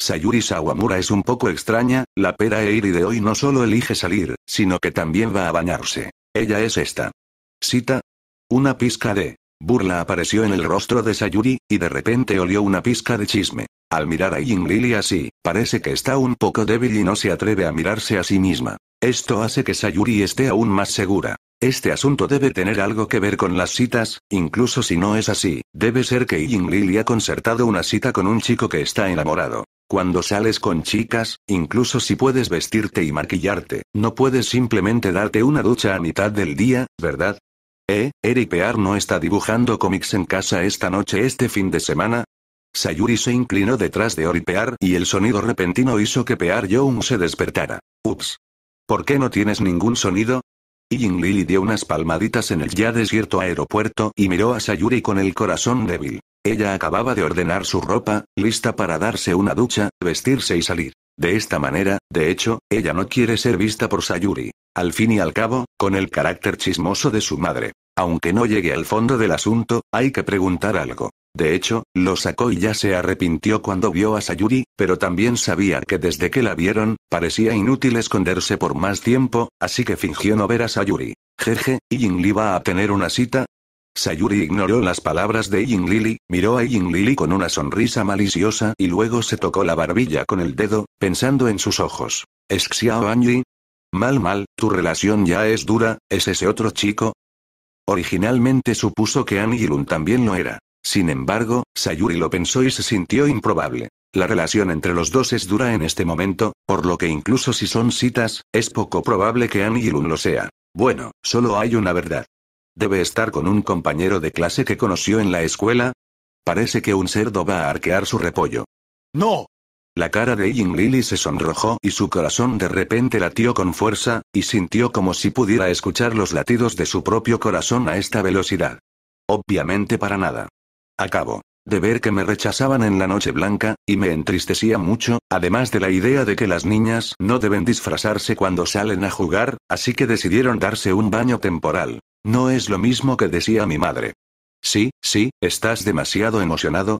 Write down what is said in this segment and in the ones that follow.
Sayuri Sawamura es un poco extraña, la pera Eiri de hoy no solo elige salir, sino que también va a bañarse. Ella es esta. Cita. Una pizca de burla apareció en el rostro de Sayuri, y de repente olió una pizca de chisme. Al mirar a Ying Lily así, parece que está un poco débil y no se atreve a mirarse a sí misma. Esto hace que Sayuri esté aún más segura. Este asunto debe tener algo que ver con las citas, incluso si no es así, debe ser que Ying Lily ha concertado una cita con un chico que está enamorado. Cuando sales con chicas, incluso si puedes vestirte y maquillarte, no puedes simplemente darte una ducha a mitad del día, ¿verdad? ¿Eh? ¿Eripear Pear no está dibujando cómics en casa esta noche este fin de semana? Sayuri se inclinó detrás de Oripear y el sonido repentino hizo que Pear Young se despertara. Ups. ¿Por qué no tienes ningún sonido? Ying Lili dio unas palmaditas en el ya desierto aeropuerto y miró a Sayuri con el corazón débil. Ella acababa de ordenar su ropa, lista para darse una ducha, vestirse y salir. De esta manera, de hecho, ella no quiere ser vista por Sayuri. Al fin y al cabo, con el carácter chismoso de su madre. Aunque no llegue al fondo del asunto, hay que preguntar algo. De hecho, lo sacó y ya se arrepintió cuando vio a Sayuri, pero también sabía que desde que la vieron, parecía inútil esconderse por más tiempo, así que fingió no ver a Sayuri. Jeje, Yingli va a tener una cita, Sayuri ignoró las palabras de ying Lili, miró a Ying Lili con una sonrisa maliciosa y luego se tocó la barbilla con el dedo, pensando en sus ojos. ¿Es Xiao Anji? Mal mal, tu relación ya es dura, ¿es ese otro chico? Originalmente supuso que An también lo era. Sin embargo, Sayuri lo pensó y se sintió improbable. La relación entre los dos es dura en este momento, por lo que incluso si son citas, es poco probable que An lo sea. Bueno, solo hay una verdad. Debe estar con un compañero de clase que conoció en la escuela. Parece que un cerdo va a arquear su repollo. ¡No! La cara de Ying Lily se sonrojó y su corazón de repente latió con fuerza, y sintió como si pudiera escuchar los latidos de su propio corazón a esta velocidad. Obviamente para nada. Acabo de ver que me rechazaban en la noche blanca, y me entristecía mucho, además de la idea de que las niñas no deben disfrazarse cuando salen a jugar, así que decidieron darse un baño temporal. No es lo mismo que decía mi madre. Sí, sí, estás demasiado emocionado.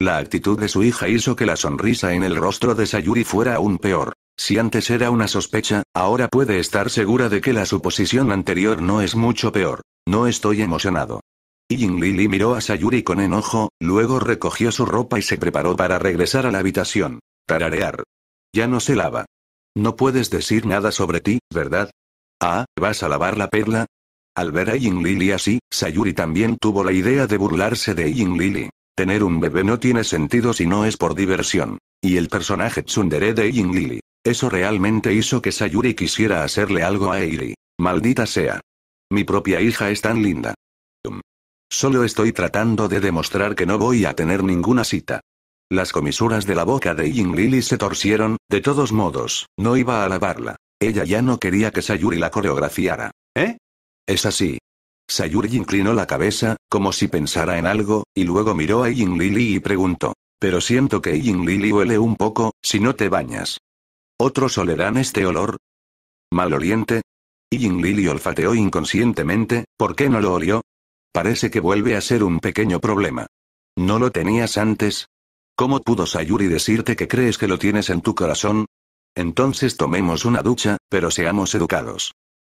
La actitud de su hija hizo que la sonrisa en el rostro de Sayuri fuera aún peor. Si antes era una sospecha, ahora puede estar segura de que la suposición anterior no es mucho peor. No estoy emocionado. Ying Lili miró a Sayuri con enojo, luego recogió su ropa y se preparó para regresar a la habitación. Tararear. Ya no se lava. No puedes decir nada sobre ti, ¿verdad? Ah, ¿vas a lavar la perla? Al ver a Ying Lily así, Sayuri también tuvo la idea de burlarse de Ying Lily. Tener un bebé no tiene sentido si no es por diversión. Y el personaje tsundere de Ying Lily. Eso realmente hizo que Sayuri quisiera hacerle algo a Eiri. Maldita sea. Mi propia hija es tan linda. Mm. Solo estoy tratando de demostrar que no voy a tener ninguna cita. Las comisuras de la boca de Ying Lily se torcieron, de todos modos, no iba a lavarla. Ella ya no quería que Sayuri la coreografiara. ¿Eh? Es así. Sayuri inclinó la cabeza, como si pensara en algo, y luego miró a Lili y preguntó. Pero siento que Lili huele un poco, si no te bañas. ¿Otros olerán este olor? ¿Maloliente? Lili olfateó inconscientemente, ¿por qué no lo olió? Parece que vuelve a ser un pequeño problema. ¿No lo tenías antes? ¿Cómo pudo Sayuri decirte que crees que lo tienes en tu corazón? Entonces tomemos una ducha, pero seamos educados.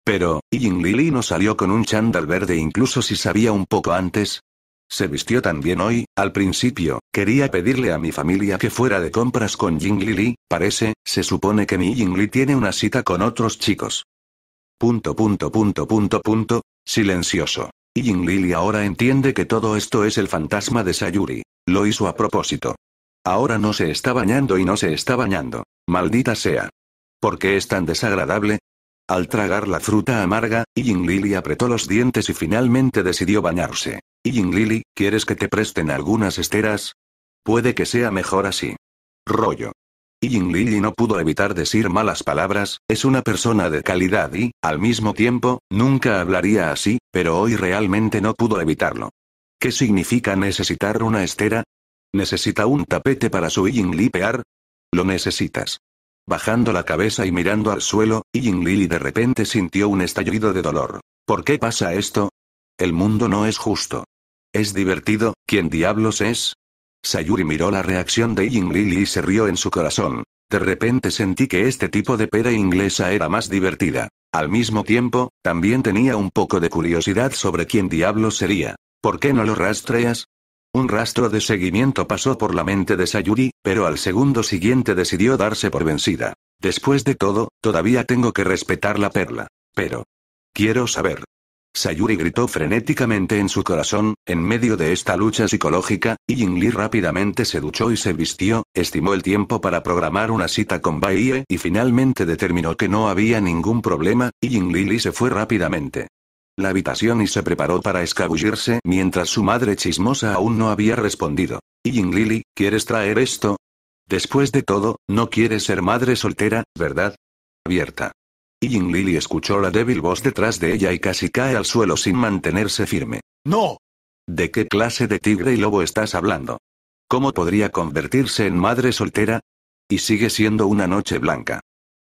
Pero, ¿Ying Lili no salió con un chándal verde incluso si sabía un poco antes. Se vistió tan bien hoy, al principio, quería pedirle a mi familia que fuera de compras con Ying Lili, parece, se supone que mi Ying Li tiene una cita con otros chicos. Punto punto punto punto punto, silencioso. Ying Lili ahora entiende que todo esto es el fantasma de Sayuri. Lo hizo a propósito. Ahora no se está bañando y no se está bañando. Maldita sea. ¿Por qué es tan desagradable? Al tragar la fruta amarga, Ying Lili apretó los dientes y finalmente decidió bañarse. Ying Lili, ¿quieres que te presten algunas esteras? Puede que sea mejor así. Rollo. Ying Lili no pudo evitar decir malas palabras, es una persona de calidad y, al mismo tiempo, nunca hablaría así, pero hoy realmente no pudo evitarlo. ¿Qué significa necesitar una estera? ¿Necesita un tapete para su Ying Li pear? Lo necesitas. Bajando la cabeza y mirando al suelo, Yin Lili de repente sintió un estallido de dolor. ¿Por qué pasa esto? El mundo no es justo. Es divertido, ¿quién diablos es? Sayuri miró la reacción de Yin Lili y se rió en su corazón. De repente sentí que este tipo de pera inglesa era más divertida. Al mismo tiempo, también tenía un poco de curiosidad sobre quién diablos sería. ¿Por qué no lo rastreas? Un rastro de seguimiento pasó por la mente de Sayuri, pero al segundo siguiente decidió darse por vencida. Después de todo, todavía tengo que respetar la perla. Pero... Quiero saber. Sayuri gritó frenéticamente en su corazón, en medio de esta lucha psicológica, y Jingli rápidamente se duchó y se vistió, estimó el tiempo para programar una cita con Baie y finalmente determinó que no había ningún problema, y Jingli se fue rápidamente la habitación y se preparó para escabullirse mientras su madre chismosa aún no había respondido. Ying Lily, ¿quieres traer esto? Después de todo, no quieres ser madre soltera, ¿verdad? Abierta. Ying Lily escuchó la débil voz detrás de ella y casi cae al suelo sin mantenerse firme. ¡No! ¿De qué clase de tigre y lobo estás hablando? ¿Cómo podría convertirse en madre soltera? Y sigue siendo una noche blanca.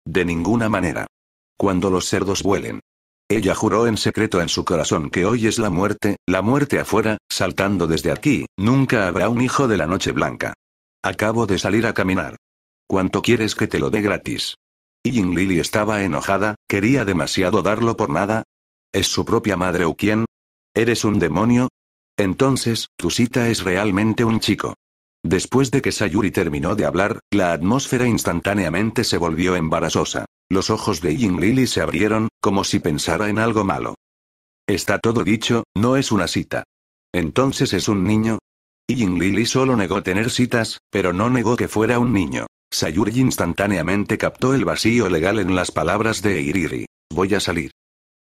De ninguna manera. Cuando los cerdos vuelen, ella juró en secreto en su corazón que hoy es la muerte, la muerte afuera, saltando desde aquí, nunca habrá un hijo de la noche blanca. Acabo de salir a caminar. ¿Cuánto quieres que te lo dé gratis? ying Lily estaba enojada, quería demasiado darlo por nada. ¿Es su propia madre o quién? ¿Eres un demonio? Entonces, tu cita es realmente un chico. Después de que Sayuri terminó de hablar, la atmósfera instantáneamente se volvió embarazosa. Los ojos de ying Lili se abrieron, como si pensara en algo malo. Está todo dicho, no es una cita. Entonces es un niño. ying Lili solo negó tener citas, pero no negó que fuera un niño. Sayuri instantáneamente captó el vacío legal en las palabras de Iriri. Voy a salir.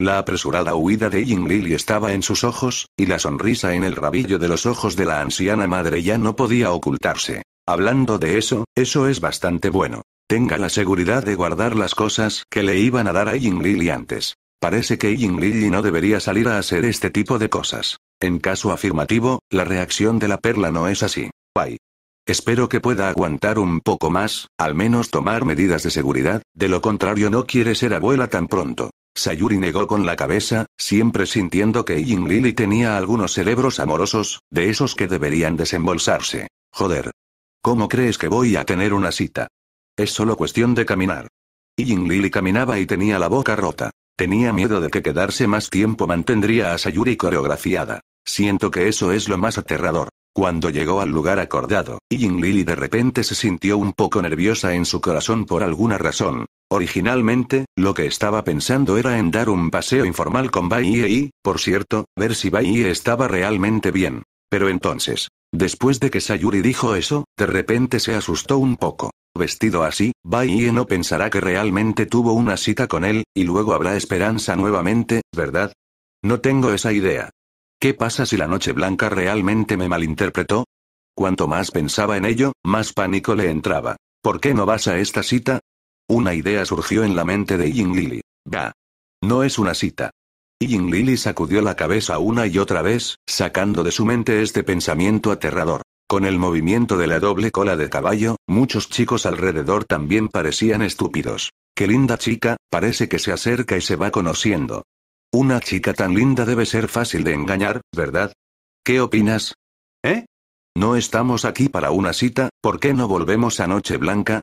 La apresurada huida de Ying Lili estaba en sus ojos, y la sonrisa en el rabillo de los ojos de la anciana madre ya no podía ocultarse. Hablando de eso, eso es bastante bueno. Tenga la seguridad de guardar las cosas que le iban a dar a Ying Lili antes. Parece que Ying Lili no debería salir a hacer este tipo de cosas. En caso afirmativo, la reacción de la perla no es así. Bye. Espero que pueda aguantar un poco más, al menos tomar medidas de seguridad, de lo contrario no quiere ser abuela tan pronto. Sayuri negó con la cabeza, siempre sintiendo que Ying Lili tenía algunos cerebros amorosos, de esos que deberían desembolsarse. Joder. ¿Cómo crees que voy a tener una cita? Es solo cuestión de caminar. ying Lili caminaba y tenía la boca rota. Tenía miedo de que quedarse más tiempo mantendría a Sayuri coreografiada. Siento que eso es lo más aterrador. Cuando llegó al lugar acordado, ying Lili de repente se sintió un poco nerviosa en su corazón por alguna razón, Originalmente, lo que estaba pensando era en dar un paseo informal con Baie y, por cierto, ver si Baie estaba realmente bien. Pero entonces, después de que Sayuri dijo eso, de repente se asustó un poco. Vestido así, Baie no pensará que realmente tuvo una cita con él, y luego habrá esperanza nuevamente, ¿verdad? No tengo esa idea. ¿Qué pasa si la noche blanca realmente me malinterpretó? Cuanto más pensaba en ello, más pánico le entraba. ¿Por qué no vas a esta cita? Una idea surgió en la mente de Ying Lili. Bah. No es una cita. Ying Lili sacudió la cabeza una y otra vez, sacando de su mente este pensamiento aterrador. Con el movimiento de la doble cola de caballo, muchos chicos alrededor también parecían estúpidos. Qué linda chica, parece que se acerca y se va conociendo. Una chica tan linda debe ser fácil de engañar, ¿verdad? ¿Qué opinas? ¿Eh? No estamos aquí para una cita, ¿por qué no volvemos a Noche Blanca?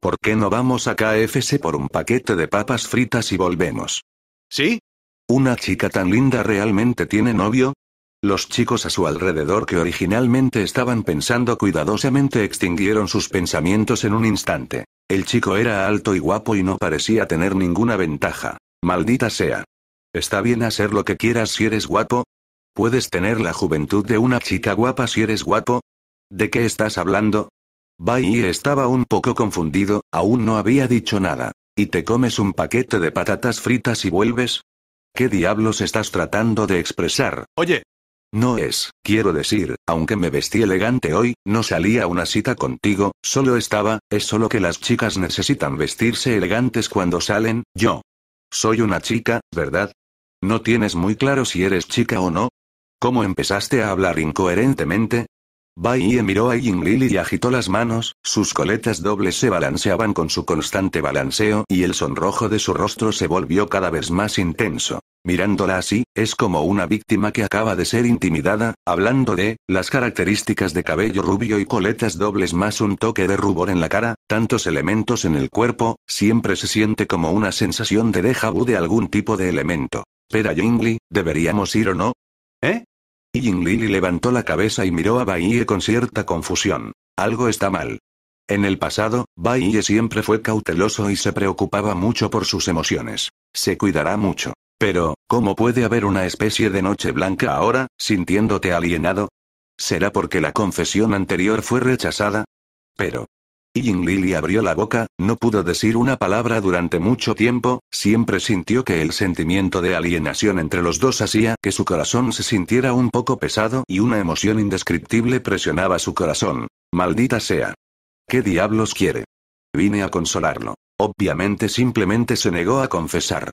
¿Por qué no vamos a KFC por un paquete de papas fritas y volvemos? ¿Sí? ¿Una chica tan linda realmente tiene novio? Los chicos a su alrededor que originalmente estaban pensando cuidadosamente extinguieron sus pensamientos en un instante. El chico era alto y guapo y no parecía tener ninguna ventaja. Maldita sea. Está bien hacer lo que quieras si eres guapo. Puedes tener la juventud de una chica guapa si eres guapo. ¿De qué estás hablando? Bai estaba un poco confundido, aún no había dicho nada. ¿Y te comes un paquete de patatas fritas y vuelves? ¿Qué diablos estás tratando de expresar? Oye. No es, quiero decir, aunque me vestí elegante hoy, no salí a una cita contigo, solo estaba, es solo que las chicas necesitan vestirse elegantes cuando salen, yo. Soy una chica, ¿verdad? No tienes muy claro si eres chica o no. ¿Cómo empezaste a hablar incoherentemente? Bai miró a Ying y agitó las manos, sus coletas dobles se balanceaban con su constante balanceo y el sonrojo de su rostro se volvió cada vez más intenso. Mirándola así, es como una víctima que acaba de ser intimidada, hablando de, las características de cabello rubio y coletas dobles más un toque de rubor en la cara, tantos elementos en el cuerpo, siempre se siente como una sensación de déjà vu de algún tipo de elemento. Pero Yingli, ¿deberíamos ir o no? ¿Eh? Y Lili levantó la cabeza y miró a Baiye con cierta confusión. Algo está mal. En el pasado, Baiye siempre fue cauteloso y se preocupaba mucho por sus emociones. Se cuidará mucho. Pero, ¿cómo puede haber una especie de noche blanca ahora, sintiéndote alienado? ¿Será porque la confesión anterior fue rechazada? Pero, Yin Lily abrió la boca, no pudo decir una palabra durante mucho tiempo, siempre sintió que el sentimiento de alienación entre los dos hacía que su corazón se sintiera un poco pesado y una emoción indescriptible presionaba su corazón. Maldita sea. ¿Qué diablos quiere? Vine a consolarlo. Obviamente simplemente se negó a confesar.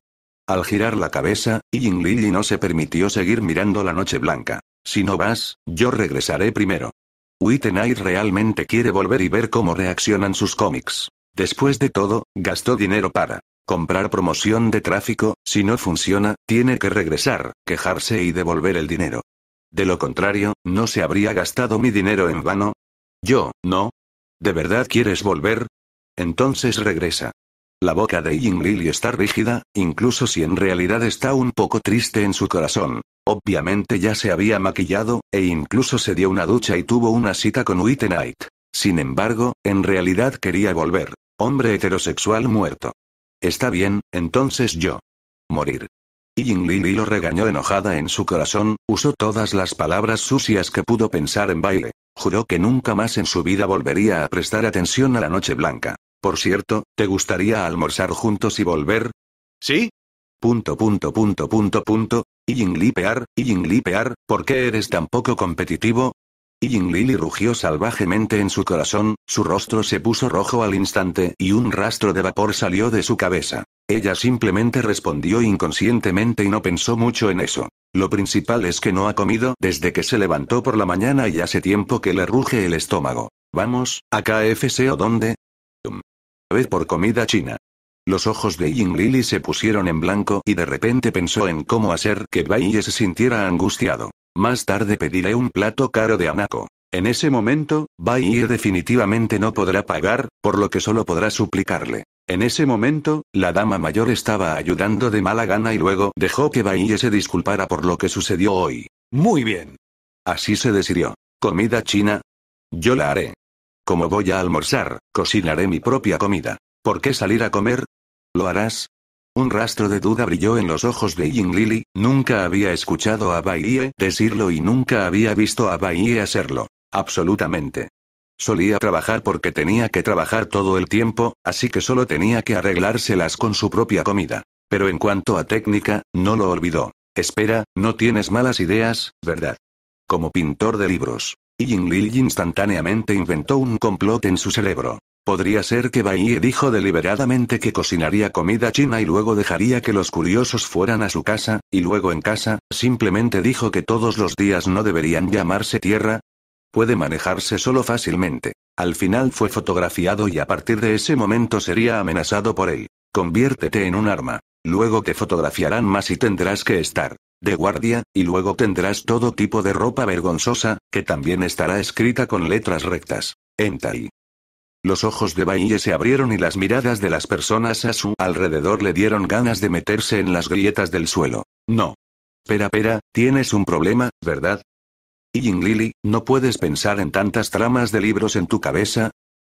Al girar la cabeza, ying Li no se permitió seguir mirando la noche blanca. Si no vas, yo regresaré primero. Wittenai realmente quiere volver y ver cómo reaccionan sus cómics. Después de todo, gastó dinero para comprar promoción de tráfico, si no funciona, tiene que regresar, quejarse y devolver el dinero. De lo contrario, ¿no se habría gastado mi dinero en vano? Yo, no. ¿De verdad quieres volver? Entonces regresa. La boca de Ying Lili está rígida, incluso si en realidad está un poco triste en su corazón. Obviamente ya se había maquillado, e incluso se dio una ducha y tuvo una cita con Night. Sin embargo, en realidad quería volver. Hombre heterosexual muerto. Está bien, entonces yo. Morir. Ying Lili lo regañó enojada en su corazón, usó todas las palabras sucias que pudo pensar en baile. Juró que nunca más en su vida volvería a prestar atención a la noche blanca. Por cierto, ¿te gustaría almorzar juntos y volver? ¿Sí? Punto punto punto punto punto. Yinglipear, Yinglipear, ¿por qué eres tan poco competitivo? Yinglili rugió salvajemente en su corazón, su rostro se puso rojo al instante y un rastro de vapor salió de su cabeza. Ella simplemente respondió inconscientemente y no pensó mucho en eso. Lo principal es que no ha comido desde que se levantó por la mañana y hace tiempo que le ruge el estómago. Vamos, a KFC o dónde? vez por comida china. Los ojos de Ying Lily se pusieron en blanco y de repente pensó en cómo hacer que Baiye se sintiera angustiado. Más tarde pediré un plato caro de anaco. En ese momento, Baiye definitivamente no podrá pagar, por lo que solo podrá suplicarle. En ese momento, la dama mayor estaba ayudando de mala gana y luego dejó que Baiye se disculpara por lo que sucedió hoy. Muy bien. Así se decidió. Comida china. Yo la haré. Como voy a almorzar, cocinaré mi propia comida. ¿Por qué salir a comer? ¿Lo harás? Un rastro de duda brilló en los ojos de Ying Lili, nunca había escuchado a Baiye decirlo y nunca había visto a Baiye hacerlo. Absolutamente. Solía trabajar porque tenía que trabajar todo el tiempo, así que solo tenía que arreglárselas con su propia comida. Pero en cuanto a técnica, no lo olvidó. Espera, no tienes malas ideas, ¿verdad? Como pintor de libros. Y instantáneamente inventó un complot en su cerebro. Podría ser que Bai dijo deliberadamente que cocinaría comida china y luego dejaría que los curiosos fueran a su casa, y luego en casa, simplemente dijo que todos los días no deberían llamarse tierra. Puede manejarse solo fácilmente. Al final fue fotografiado y a partir de ese momento sería amenazado por él. Conviértete en un arma. Luego te fotografiarán más y tendrás que estar de guardia, y luego tendrás todo tipo de ropa vergonzosa, que también estará escrita con letras rectas. Entai. Los ojos de Baille se abrieron y las miradas de las personas a su alrededor le dieron ganas de meterse en las grietas del suelo. No. Pera, pera, tienes un problema, ¿verdad? Y Lily, ¿no puedes pensar en tantas tramas de libros en tu cabeza?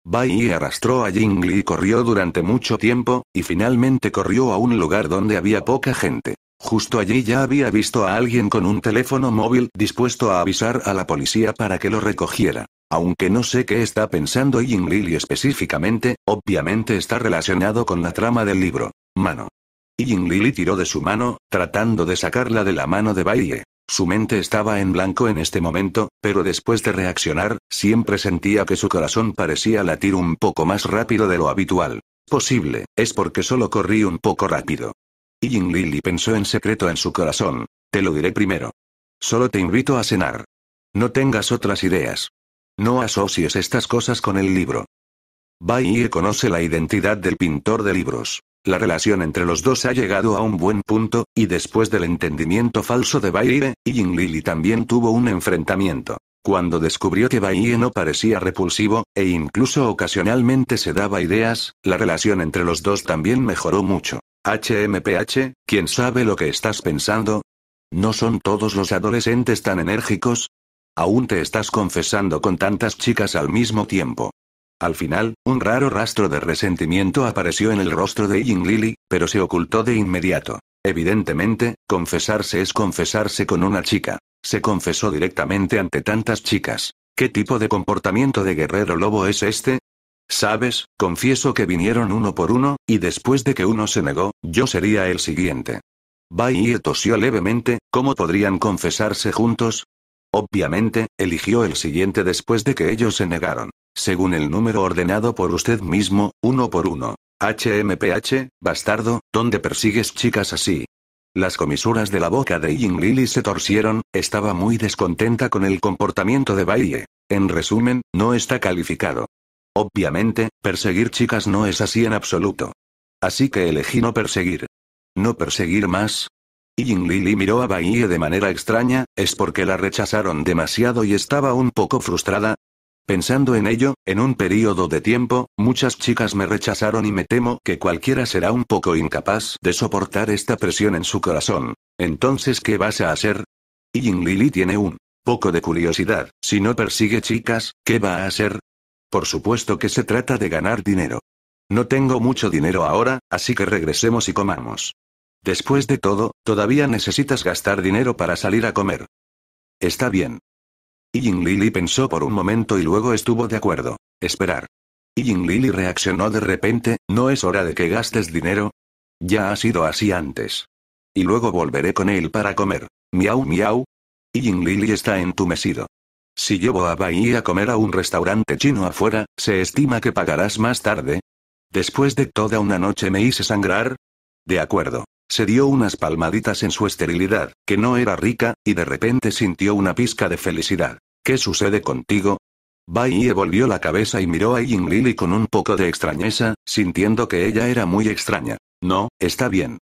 Bai arrastró a Jingli y corrió durante mucho tiempo, y finalmente corrió a un lugar donde había poca gente. Justo allí ya había visto a alguien con un teléfono móvil dispuesto a avisar a la policía para que lo recogiera. Aunque no sé qué está pensando Ying Lily específicamente, obviamente está relacionado con la trama del libro. Mano. ying Lily tiró de su mano, tratando de sacarla de la mano de Baile. Su mente estaba en blanco en este momento, pero después de reaccionar, siempre sentía que su corazón parecía latir un poco más rápido de lo habitual. Posible, es porque solo corrí un poco rápido. Y Lili pensó en secreto en su corazón. Te lo diré primero. Solo te invito a cenar. No tengas otras ideas. No asocies estas cosas con el libro. Bai conoce la identidad del pintor de libros. La relación entre los dos ha llegado a un buen punto, y después del entendimiento falso de Baire, Ying Lili también tuvo un enfrentamiento. Cuando descubrió que Baiye no parecía repulsivo, e incluso ocasionalmente se daba ideas, la relación entre los dos también mejoró mucho. HMPH, ¿quién sabe lo que estás pensando? ¿No son todos los adolescentes tan enérgicos? Aún te estás confesando con tantas chicas al mismo tiempo. Al final, un raro rastro de resentimiento apareció en el rostro de Ying Lily, pero se ocultó de inmediato. Evidentemente, confesarse es confesarse con una chica. Se confesó directamente ante tantas chicas. ¿Qué tipo de comportamiento de guerrero lobo es este? Sabes, confieso que vinieron uno por uno, y después de que uno se negó, yo sería el siguiente. Baye tosió levemente, ¿cómo podrían confesarse juntos? Obviamente, eligió el siguiente después de que ellos se negaron. Según el número ordenado por usted mismo, uno por uno. HMPH, bastardo, ¿dónde persigues chicas así? Las comisuras de la boca de Ying Lily se torcieron, estaba muy descontenta con el comportamiento de Baye. En resumen, no está calificado. Obviamente, perseguir chicas no es así en absoluto. Así que elegí no perseguir. ¿No perseguir más? Ying Lili miró a Baiye de manera extraña, ¿es porque la rechazaron demasiado y estaba un poco frustrada? Pensando en ello, en un periodo de tiempo, muchas chicas me rechazaron y me temo que cualquiera será un poco incapaz de soportar esta presión en su corazón. Entonces, ¿qué vas a hacer? Ying Lili tiene un poco de curiosidad, si no persigue chicas, ¿qué va a hacer? Por supuesto que se trata de ganar dinero. No tengo mucho dinero ahora, así que regresemos y comamos. Después de todo, todavía necesitas gastar dinero para salir a comer. Está bien. Ying Lili pensó por un momento y luego estuvo de acuerdo. Esperar. Ying Lili reaccionó de repente, ¿no es hora de que gastes dinero? Ya ha sido así antes. Y luego volveré con él para comer. Miau miau. Ying Lili está entumecido. Si llevo a Bai a comer a un restaurante chino afuera, se estima que pagarás más tarde. Después de toda una noche me hice sangrar. De acuerdo. Se dio unas palmaditas en su esterilidad, que no era rica, y de repente sintió una pizca de felicidad. ¿Qué sucede contigo? Bai volvió la cabeza y miró a Ying con un poco de extrañeza, sintiendo que ella era muy extraña. No, está bien.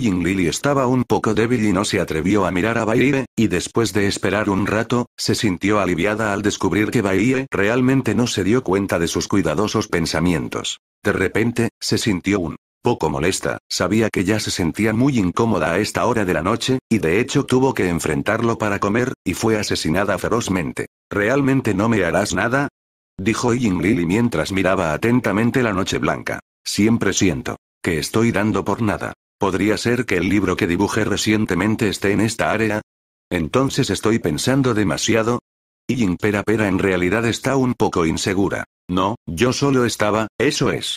Ying Lili estaba un poco débil y no se atrevió a mirar a Baiye. y después de esperar un rato, se sintió aliviada al descubrir que Baiye realmente no se dio cuenta de sus cuidadosos pensamientos. De repente, se sintió un poco molesta, sabía que ya se sentía muy incómoda a esta hora de la noche, y de hecho tuvo que enfrentarlo para comer, y fue asesinada ferozmente. ¿Realmente no me harás nada? Dijo Ying Lili mientras miraba atentamente la noche blanca. Siempre siento que estoy dando por nada. ¿Podría ser que el libro que dibujé recientemente esté en esta área? Entonces estoy pensando demasiado. Y Pera Pera en realidad está un poco insegura. No, yo solo estaba, eso es.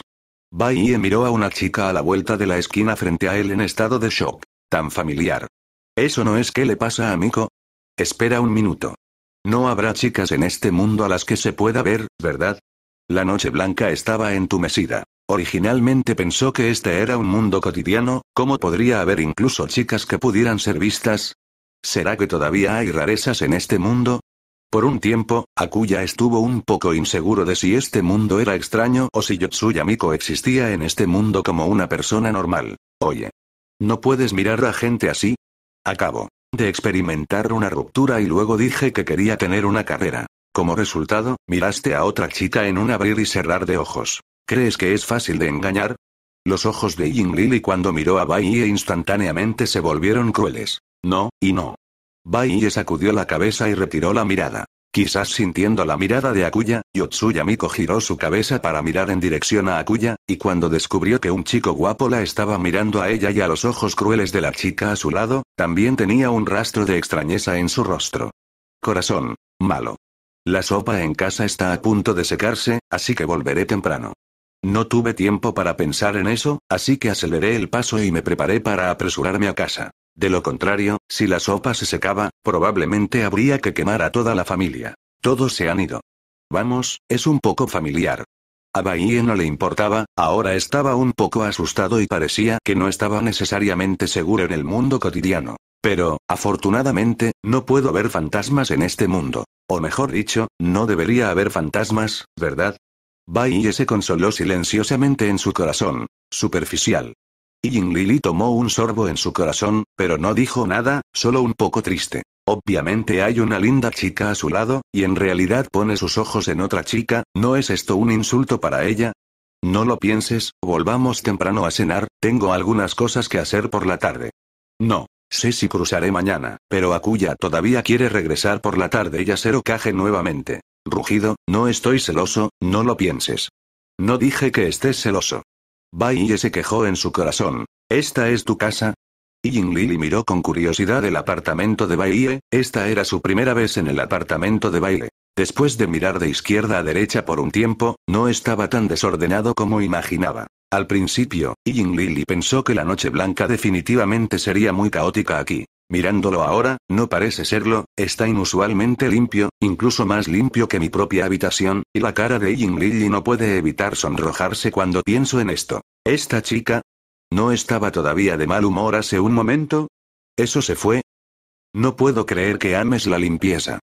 Bai miró a una chica a la vuelta de la esquina frente a él en estado de shock. Tan familiar. ¿Eso no es qué le pasa a Miko? Espera un minuto. No habrá chicas en este mundo a las que se pueda ver, ¿verdad? La noche blanca estaba entumecida. Originalmente pensó que este era un mundo cotidiano, ¿cómo podría haber incluso chicas que pudieran ser vistas? ¿Será que todavía hay rarezas en este mundo? Por un tiempo, Akuya estuvo un poco inseguro de si este mundo era extraño o si Yotsuya Miko existía en este mundo como una persona normal. Oye. No puedes mirar a gente así. Acabo de experimentar una ruptura y luego dije que quería tener una carrera. Como resultado, miraste a otra chica en un abrir y cerrar de ojos. ¿Crees que es fácil de engañar? Los ojos de Ying Lily cuando miró a Bai instantáneamente se volvieron crueles. No, y no. Bai sacudió la cabeza y retiró la mirada. Quizás sintiendo la mirada de Akuya, Yotsuya Miko giró su cabeza para mirar en dirección a Akuya, y cuando descubrió que un chico guapo la estaba mirando a ella y a los ojos crueles de la chica a su lado, también tenía un rastro de extrañeza en su rostro. Corazón. Malo. La sopa en casa está a punto de secarse, así que volveré temprano. No tuve tiempo para pensar en eso, así que aceleré el paso y me preparé para apresurarme a casa. De lo contrario, si la sopa se secaba, probablemente habría que quemar a toda la familia. Todos se han ido. Vamos, es un poco familiar. A Bahía no le importaba, ahora estaba un poco asustado y parecía que no estaba necesariamente seguro en el mundo cotidiano. Pero, afortunadamente, no puedo ver fantasmas en este mundo. O mejor dicho, no debería haber fantasmas, ¿verdad? Bai se consoló silenciosamente en su corazón. Superficial. Y Lili tomó un sorbo en su corazón, pero no dijo nada, solo un poco triste. Obviamente hay una linda chica a su lado, y en realidad pone sus ojos en otra chica, ¿no es esto un insulto para ella? No lo pienses, volvamos temprano a cenar, tengo algunas cosas que hacer por la tarde. No. Sé si cruzaré mañana, pero Akuya todavía quiere regresar por la tarde y hacer ocaje nuevamente rugido, no estoy celoso, no lo pienses. No dije que estés celoso. Bai se quejó en su corazón. ¿Esta es tu casa? Y Lili miró con curiosidad el apartamento de Baiye, esta era su primera vez en el apartamento de baile. Después de mirar de izquierda a derecha por un tiempo, no estaba tan desordenado como imaginaba. Al principio, Ying Lili pensó que la noche blanca definitivamente sería muy caótica aquí. Mirándolo ahora, no parece serlo, está inusualmente limpio, incluso más limpio que mi propia habitación, y la cara de Ying Lili no puede evitar sonrojarse cuando pienso en esto. Esta chica, ¿No estaba todavía de mal humor hace un momento? ¿Eso se fue? No puedo creer que ames la limpieza.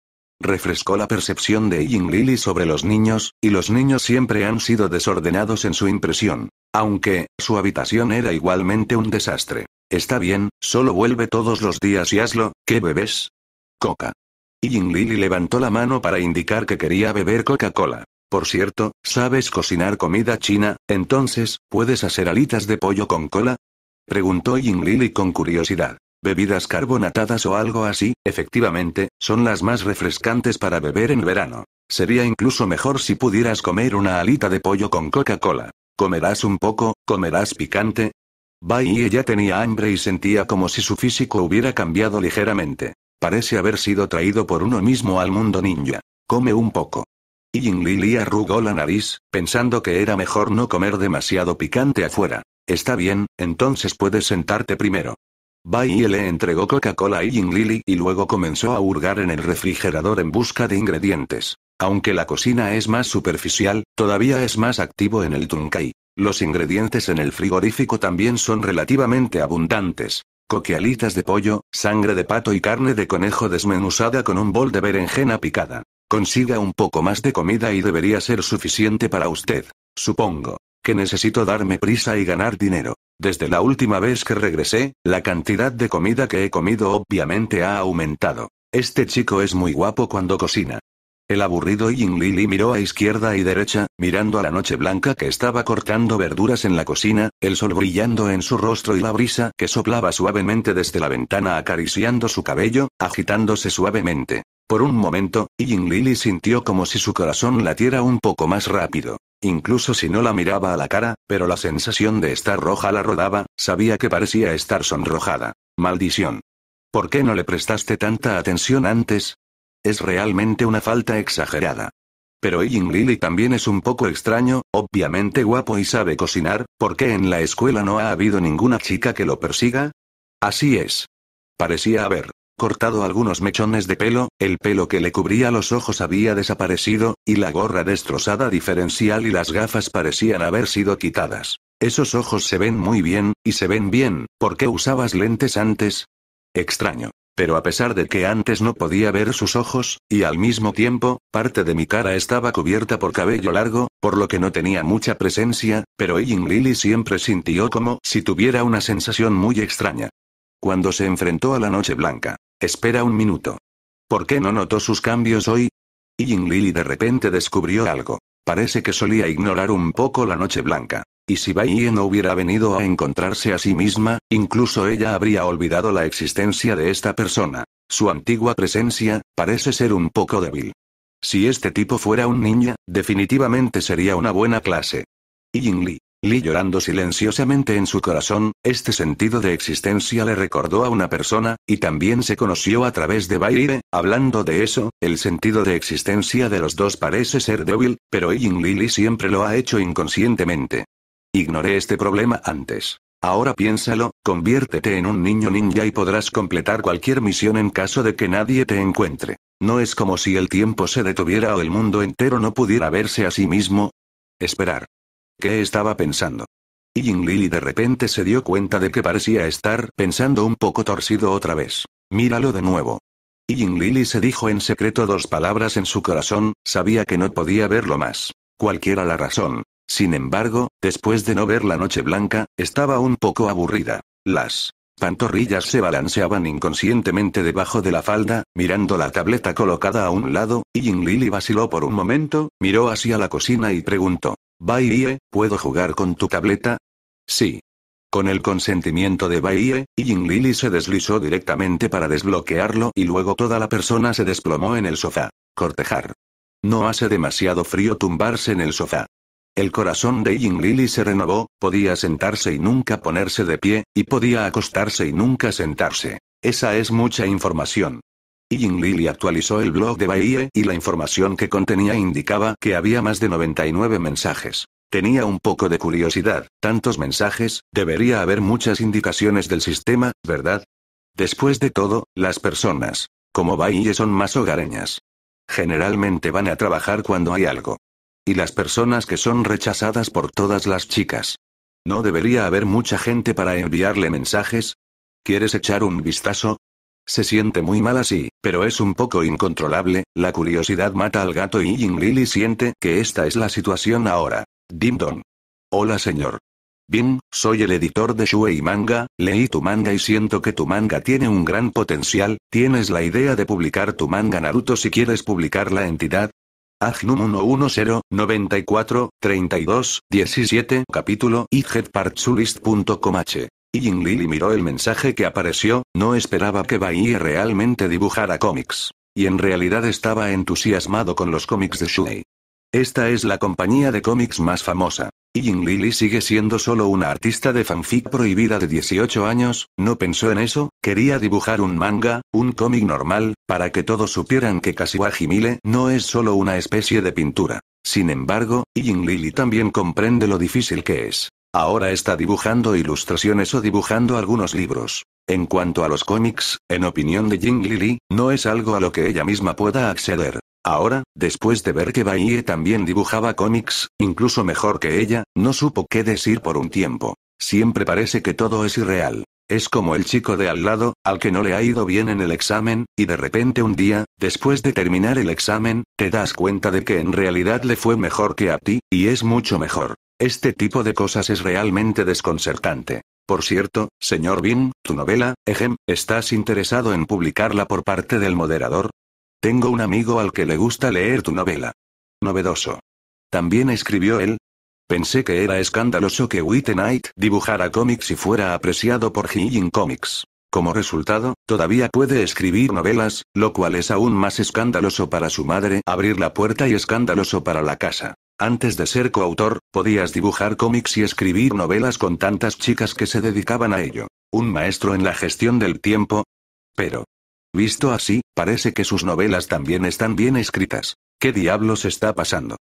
Refrescó la percepción de Ying Lili sobre los niños, y los niños siempre han sido desordenados en su impresión. Aunque, su habitación era igualmente un desastre. Está bien, solo vuelve todos los días y hazlo, ¿qué bebes? Coca. Y Jin Lily levantó la mano para indicar que quería beber Coca-Cola. Por cierto, ¿sabes cocinar comida china? Entonces, ¿puedes hacer alitas de pollo con cola? Preguntó ying Lily con curiosidad. Bebidas carbonatadas o algo así, efectivamente, son las más refrescantes para beber en verano. Sería incluso mejor si pudieras comer una alita de pollo con Coca-Cola. Comerás un poco, comerás picante, Bai ya tenía hambre y sentía como si su físico hubiera cambiado ligeramente. Parece haber sido traído por uno mismo al mundo ninja. Come un poco. Y Ying arrugó la nariz, pensando que era mejor no comer demasiado picante afuera. Está bien, entonces puedes sentarte primero. Bai le entregó Coca-Cola a Ying Lili y luego comenzó a hurgar en el refrigerador en busca de ingredientes. Aunque la cocina es más superficial, todavía es más activo en el Tunkai. Los ingredientes en el frigorífico también son relativamente abundantes. Coquialitas de pollo, sangre de pato y carne de conejo desmenuzada con un bol de berenjena picada. Consiga un poco más de comida y debería ser suficiente para usted. Supongo que necesito darme prisa y ganar dinero. Desde la última vez que regresé, la cantidad de comida que he comido obviamente ha aumentado. Este chico es muy guapo cuando cocina. El aburrido ying Lili miró a izquierda y derecha, mirando a la noche blanca que estaba cortando verduras en la cocina, el sol brillando en su rostro y la brisa que soplaba suavemente desde la ventana acariciando su cabello, agitándose suavemente. Por un momento, ying Lili sintió como si su corazón latiera un poco más rápido. Incluso si no la miraba a la cara, pero la sensación de estar roja la rodaba, sabía que parecía estar sonrojada. Maldición. ¿Por qué no le prestaste tanta atención antes? Es realmente una falta exagerada. Pero Yin Lily también es un poco extraño, obviamente guapo y sabe cocinar, ¿por qué en la escuela no ha habido ninguna chica que lo persiga? Así es. Parecía haber cortado algunos mechones de pelo, el pelo que le cubría los ojos había desaparecido, y la gorra destrozada diferencial y las gafas parecían haber sido quitadas. Esos ojos se ven muy bien, y se ven bien, ¿por qué usabas lentes antes? Extraño. Pero a pesar de que antes no podía ver sus ojos, y al mismo tiempo, parte de mi cara estaba cubierta por cabello largo, por lo que no tenía mucha presencia, pero Ying Lily siempre sintió como si tuviera una sensación muy extraña. Cuando se enfrentó a la noche blanca. Espera un minuto. ¿Por qué no notó sus cambios hoy? Ying Lily de repente descubrió algo. Parece que solía ignorar un poco la noche blanca. Y si Bai no hubiera venido a encontrarse a sí misma, incluso ella habría olvidado la existencia de esta persona. Su antigua presencia, parece ser un poco débil. Si este tipo fuera un niño, definitivamente sería una buena clase. Yingli. Li llorando silenciosamente en su corazón, este sentido de existencia le recordó a una persona, y también se conoció a través de Baire, hablando de eso, el sentido de existencia de los dos parece ser débil, pero Ying Li siempre lo ha hecho inconscientemente. Ignoré este problema antes. Ahora piénsalo, conviértete en un niño ninja y podrás completar cualquier misión en caso de que nadie te encuentre. No es como si el tiempo se detuviera o el mundo entero no pudiera verse a sí mismo. Esperar. ¿Qué estaba pensando? Y Jing Lili de repente se dio cuenta de que parecía estar pensando un poco torcido otra vez. Míralo de nuevo. Y Jing Lili se dijo en secreto dos palabras en su corazón, sabía que no podía verlo más. Cualquiera la razón, sin embargo, después de no ver la noche blanca, estaba un poco aburrida. Las pantorrillas se balanceaban inconscientemente debajo de la falda, mirando la tableta colocada a un lado, y Jing Lily vaciló por un momento, miró hacia la cocina y preguntó. «¿Baiye, ¿puedo jugar con tu tableta? Sí. Con el consentimiento de y Jing Lily se deslizó directamente para desbloquearlo y luego toda la persona se desplomó en el sofá. Cortejar. No hace demasiado frío tumbarse en el sofá. El corazón de Ying Lili se renovó, podía sentarse y nunca ponerse de pie, y podía acostarse y nunca sentarse. Esa es mucha información. Ying Lily actualizó el blog de Baie y la información que contenía indicaba que había más de 99 mensajes. Tenía un poco de curiosidad, tantos mensajes, debería haber muchas indicaciones del sistema, ¿verdad? Después de todo, las personas, como Bahie son más hogareñas. Generalmente van a trabajar cuando hay algo. Y las personas que son rechazadas por todas las chicas. ¿No debería haber mucha gente para enviarle mensajes? ¿Quieres echar un vistazo? Se siente muy mal así, pero es un poco incontrolable, la curiosidad mata al gato y Jin Lili siente que esta es la situación ahora. Dim Dong. Hola señor. Bien, soy el editor de Shuei Manga, leí tu manga y siento que tu manga tiene un gran potencial, tienes la idea de publicar tu manga Naruto si quieres publicar la entidad, Agnum 110, 94, 32, 17, capítulo Y Jin Lili miró el mensaje que apareció, no esperaba que Bahía realmente dibujara cómics. Y en realidad estaba entusiasmado con los cómics de Shuei. Esta es la compañía de cómics más famosa. Jin Lili sigue siendo solo una artista de fanfic prohibida de 18 años, ¿no pensó en eso? Quería dibujar un manga, un cómic normal, para que todos supieran que Kasiwajimile no es solo una especie de pintura. Sin embargo, ying Lili también comprende lo difícil que es. Ahora está dibujando ilustraciones o dibujando algunos libros. En cuanto a los cómics, en opinión de Ying Lili, no es algo a lo que ella misma pueda acceder. Ahora, después de ver que Baiye también dibujaba cómics, incluso mejor que ella, no supo qué decir por un tiempo. Siempre parece que todo es irreal. Es como el chico de al lado, al que no le ha ido bien en el examen, y de repente un día, después de terminar el examen, te das cuenta de que en realidad le fue mejor que a ti, y es mucho mejor. Este tipo de cosas es realmente desconcertante. Por cierto, señor Bean, tu novela, Ejem, ¿estás interesado en publicarla por parte del moderador? Tengo un amigo al que le gusta leer tu novela. Novedoso. También escribió él, Pensé que era escandaloso que Knight dibujara cómics y fuera apreciado por Jin Comics. Como resultado, todavía puede escribir novelas, lo cual es aún más escandaloso para su madre abrir la puerta y escandaloso para la casa. Antes de ser coautor, podías dibujar cómics y escribir novelas con tantas chicas que se dedicaban a ello. Un maestro en la gestión del tiempo. Pero. Visto así, parece que sus novelas también están bien escritas. ¿Qué diablos está pasando?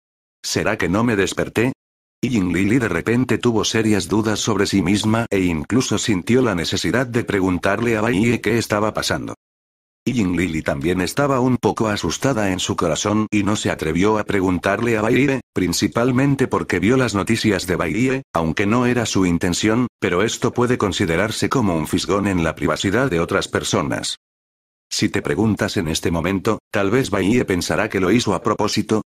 ¿Será que no me desperté? Ying Lili de repente tuvo serias dudas sobre sí misma e incluso sintió la necesidad de preguntarle a Baiye qué estaba pasando. ying Lili también estaba un poco asustada en su corazón y no se atrevió a preguntarle a Baiye, principalmente porque vio las noticias de Baiye, aunque no era su intención, pero esto puede considerarse como un fisgón en la privacidad de otras personas. Si te preguntas en este momento, tal vez Baiye pensará que lo hizo a propósito,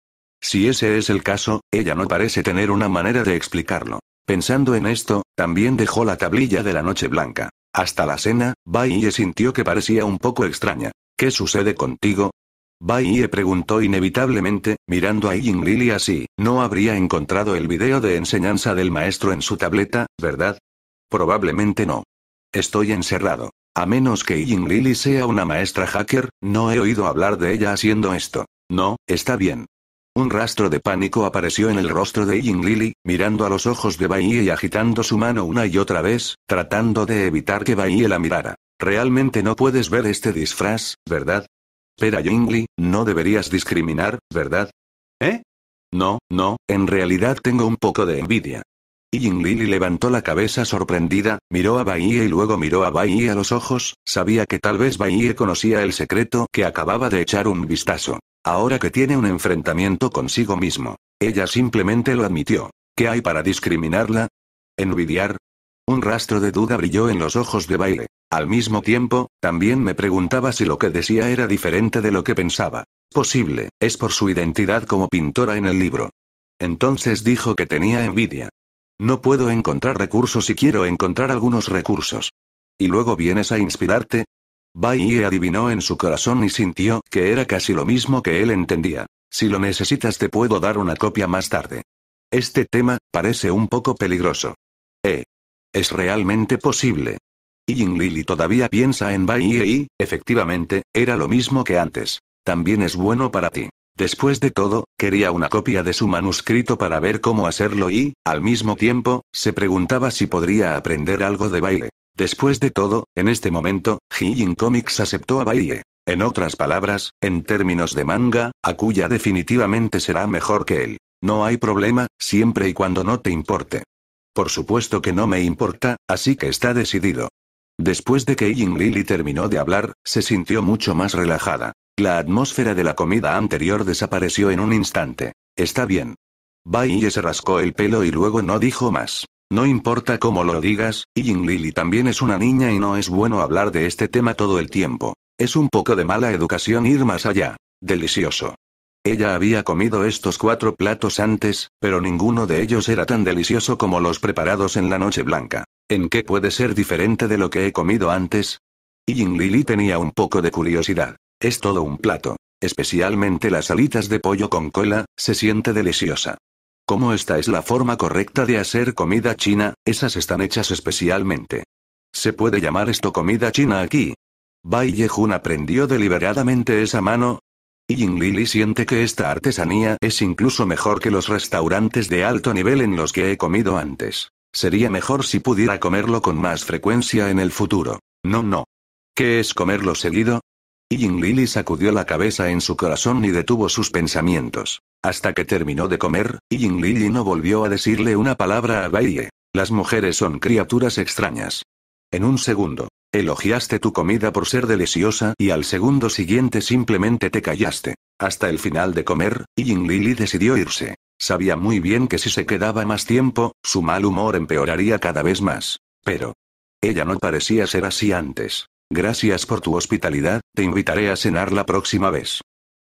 si ese es el caso, ella no parece tener una manera de explicarlo. Pensando en esto, también dejó la tablilla de la noche blanca. Hasta la cena, Baiye sintió que parecía un poco extraña. ¿Qué sucede contigo? Baiye preguntó inevitablemente, mirando a Ying Lily así, no habría encontrado el video de enseñanza del maestro en su tableta, ¿verdad? Probablemente no. Estoy encerrado. A menos que Ying Lily sea una maestra hacker, no he oído hablar de ella haciendo esto. No, está bien. Un rastro de pánico apareció en el rostro de ying Lili, mirando a los ojos de Bai y agitando su mano una y otra vez, tratando de evitar que Bai la mirara. Realmente no puedes ver este disfraz, ¿verdad? Ying Jingli, no deberías discriminar, ¿verdad? ¿Eh? No, no, en realidad tengo un poco de envidia. Y Lili levantó la cabeza sorprendida, miró a Bai y luego miró a Bai a los ojos, sabía que tal vez Bai conocía el secreto que acababa de echar un vistazo. Ahora que tiene un enfrentamiento consigo mismo. Ella simplemente lo admitió. ¿Qué hay para discriminarla? ¿Envidiar? Un rastro de duda brilló en los ojos de baile. Al mismo tiempo, también me preguntaba si lo que decía era diferente de lo que pensaba. Posible, es por su identidad como pintora en el libro. Entonces dijo que tenía envidia. No puedo encontrar recursos y quiero encontrar algunos recursos. Y luego vienes a inspirarte, Bai adivinó en su corazón y sintió que era casi lo mismo que él entendía. Si lo necesitas te puedo dar una copia más tarde. Este tema, parece un poco peligroso. Eh. Es realmente posible. Yin Lili todavía piensa en Bai y, efectivamente, era lo mismo que antes. También es bueno para ti. Después de todo, quería una copia de su manuscrito para ver cómo hacerlo y, al mismo tiempo, se preguntaba si podría aprender algo de baile. Después de todo, en este momento, He-Jin Comics aceptó a Baiye. En otras palabras, en términos de manga, Akuya definitivamente será mejor que él. No hay problema, siempre y cuando no te importe. Por supuesto que no me importa, así que está decidido. Después de que Yin Lili terminó de hablar, se sintió mucho más relajada. La atmósfera de la comida anterior desapareció en un instante. Está bien. Baiye se rascó el pelo y luego no dijo más. No importa cómo lo digas, Ying Lili también es una niña y no es bueno hablar de este tema todo el tiempo. Es un poco de mala educación ir más allá. Delicioso. Ella había comido estos cuatro platos antes, pero ninguno de ellos era tan delicioso como los preparados en la noche blanca. ¿En qué puede ser diferente de lo que he comido antes? Ying Lili tenía un poco de curiosidad. Es todo un plato. Especialmente las alitas de pollo con cola, se siente deliciosa. Como esta es la forma correcta de hacer comida china, esas están hechas especialmente. ¿Se puede llamar esto comida china aquí? Bai Yehun aprendió deliberadamente esa mano. Y ying Lili siente que esta artesanía es incluso mejor que los restaurantes de alto nivel en los que he comido antes. Sería mejor si pudiera comerlo con más frecuencia en el futuro. No, no. ¿Qué es comerlo seguido? Y Lili sacudió la cabeza en su corazón y detuvo sus pensamientos. Hasta que terminó de comer, y Jin no volvió a decirle una palabra a Baie. Las mujeres son criaturas extrañas. En un segundo, elogiaste tu comida por ser deliciosa y al segundo siguiente simplemente te callaste. Hasta el final de comer, Ying Jin decidió irse. Sabía muy bien que si se quedaba más tiempo, su mal humor empeoraría cada vez más. Pero... Ella no parecía ser así antes. Gracias por tu hospitalidad, te invitaré a cenar la próxima vez.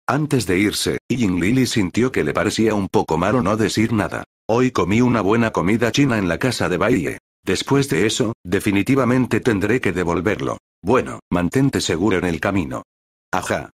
Antes de irse, ying Lili sintió que le parecía un poco malo no decir nada. Hoy comí una buena comida china en la casa de Baiye. Después de eso, definitivamente tendré que devolverlo. Bueno, mantente seguro en el camino. Ajá.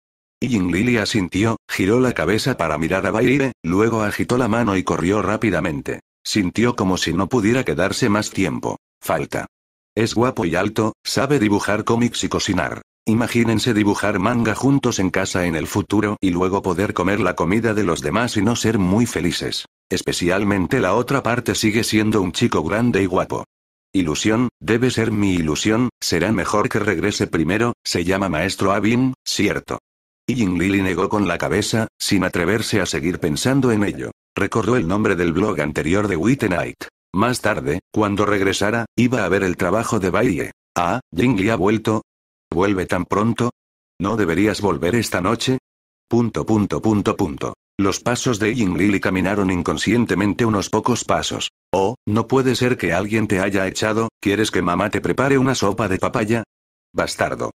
ying Lili asintió, giró la cabeza para mirar a Baiye, luego agitó la mano y corrió rápidamente. Sintió como si no pudiera quedarse más tiempo. Falta. Es guapo y alto, sabe dibujar cómics y cocinar. Imagínense dibujar manga juntos en casa en el futuro y luego poder comer la comida de los demás y no ser muy felices. Especialmente la otra parte sigue siendo un chico grande y guapo. Ilusión, debe ser mi ilusión, será mejor que regrese primero, se llama maestro Abin, cierto. Y Jin Lili negó con la cabeza, sin atreverse a seguir pensando en ello. Recordó el nombre del blog anterior de Witten más tarde, cuando regresara, iba a ver el trabajo de Baile. Ah, Jingli ha vuelto. ¿Vuelve tan pronto? ¿No deberías volver esta noche? Punto, punto, punto, punto. Los pasos de Jinglili caminaron inconscientemente unos pocos pasos. Oh, no puede ser que alguien te haya echado, ¿quieres que mamá te prepare una sopa de papaya? Bastardo.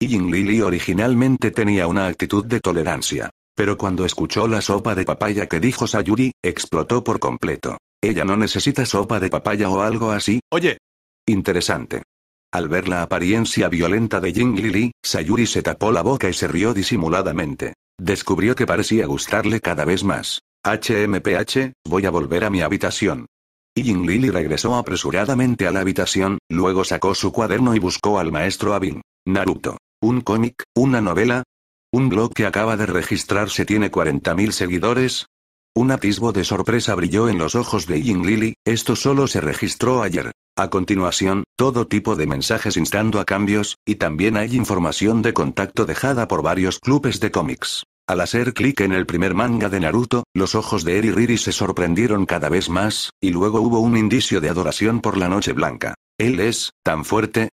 Jinglili originalmente tenía una actitud de tolerancia. Pero cuando escuchó la sopa de papaya que dijo Sayuri, explotó por completo. Ella no necesita sopa de papaya o algo así. Oye. Interesante. Al ver la apariencia violenta de Jing Lili, Sayuri se tapó la boca y se rió disimuladamente. Descubrió que parecía gustarle cada vez más. HMPH, voy a volver a mi habitación. Y Jing Lili regresó apresuradamente a la habitación, luego sacó su cuaderno y buscó al maestro Abin. Naruto. ¿Un cómic? ¿Una novela? Un blog que acaba de registrarse tiene 40.000 seguidores, un atisbo de sorpresa brilló en los ojos de Ying Lily, esto solo se registró ayer. A continuación, todo tipo de mensajes instando a cambios, y también hay información de contacto dejada por varios clubes de cómics. Al hacer clic en el primer manga de Naruto, los ojos de Eri Riri se sorprendieron cada vez más, y luego hubo un indicio de adoración por la Noche Blanca. Él es, tan fuerte.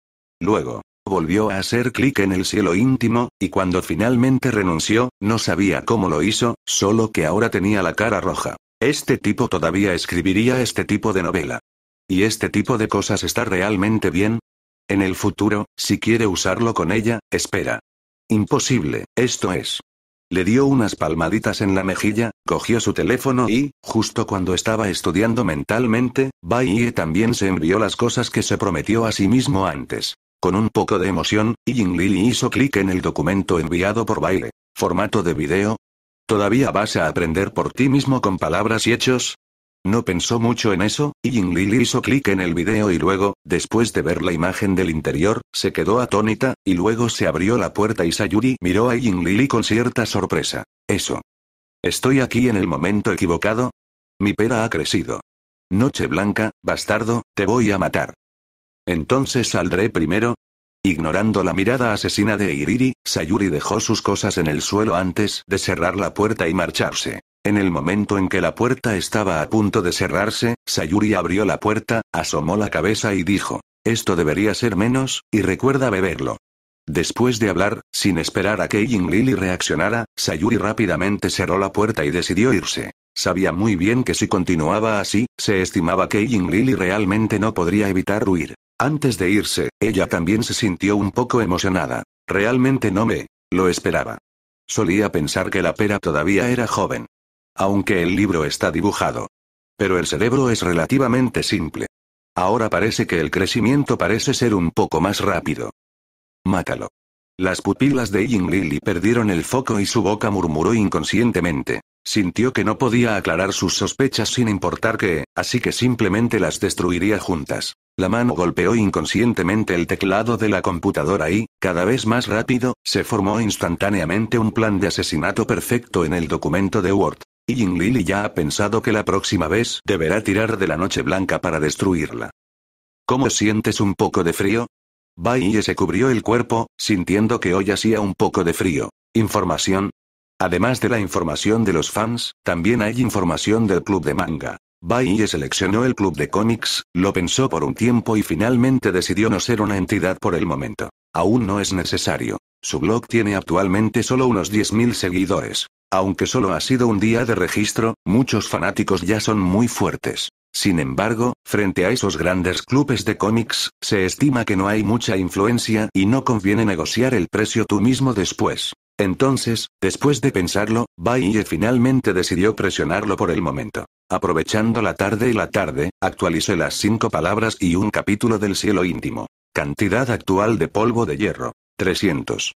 Luego, volvió a hacer clic en el cielo íntimo, y cuando finalmente renunció, no sabía cómo lo hizo, solo que ahora tenía la cara roja. Este tipo todavía escribiría este tipo de novela. ¿Y este tipo de cosas está realmente bien? En el futuro, si quiere usarlo con ella, espera. Imposible, esto es. Le dio unas palmaditas en la mejilla, cogió su teléfono y, justo cuando estaba estudiando mentalmente, Baiye también se envió las cosas que se prometió a sí mismo antes. Con un poco de emoción, Ying Lili hizo clic en el documento enviado por baile. Formato de video. ¿Todavía vas a aprender por ti mismo con palabras y hechos? No pensó mucho en eso, y Ying Lili hizo clic en el video y luego, después de ver la imagen del interior, se quedó atónita, y luego se abrió la puerta y Sayuri miró a Ying Lili con cierta sorpresa. Eso. ¿Estoy aquí en el momento equivocado? Mi pera ha crecido. Noche blanca, bastardo, te voy a matar. Entonces saldré primero. Ignorando la mirada asesina de Iriri, Sayuri dejó sus cosas en el suelo antes de cerrar la puerta y marcharse. En el momento en que la puerta estaba a punto de cerrarse, Sayuri abrió la puerta, asomó la cabeza y dijo, esto debería ser menos, y recuerda beberlo. Después de hablar, sin esperar a que Ying Lili reaccionara, Sayuri rápidamente cerró la puerta y decidió irse. Sabía muy bien que si continuaba así, se estimaba que Ying Lili realmente no podría evitar huir. Antes de irse, ella también se sintió un poco emocionada. Realmente no me lo esperaba. Solía pensar que la pera todavía era joven. Aunque el libro está dibujado. Pero el cerebro es relativamente simple. Ahora parece que el crecimiento parece ser un poco más rápido. Mátalo. Las pupilas de Ying Lily perdieron el foco y su boca murmuró inconscientemente. Sintió que no podía aclarar sus sospechas sin importar qué, así que simplemente las destruiría juntas. La mano golpeó inconscientemente el teclado de la computadora y, cada vez más rápido, se formó instantáneamente un plan de asesinato perfecto en el documento de Word. Y Lily ya ha pensado que la próxima vez deberá tirar de la noche blanca para destruirla. ¿Cómo sientes un poco de frío? Bai se cubrió el cuerpo, sintiendo que hoy hacía un poco de frío. Información. Además de la información de los fans, también hay información del club de manga. Baille seleccionó el club de cómics, lo pensó por un tiempo y finalmente decidió no ser una entidad por el momento. Aún no es necesario. Su blog tiene actualmente solo unos 10.000 seguidores. Aunque solo ha sido un día de registro, muchos fanáticos ya son muy fuertes. Sin embargo, frente a esos grandes clubes de cómics, se estima que no hay mucha influencia y no conviene negociar el precio tú mismo después. Entonces, después de pensarlo, Baille finalmente decidió presionarlo por el momento. Aprovechando la tarde y la tarde, actualicé las cinco palabras y un capítulo del cielo íntimo. Cantidad actual de polvo de hierro. 300.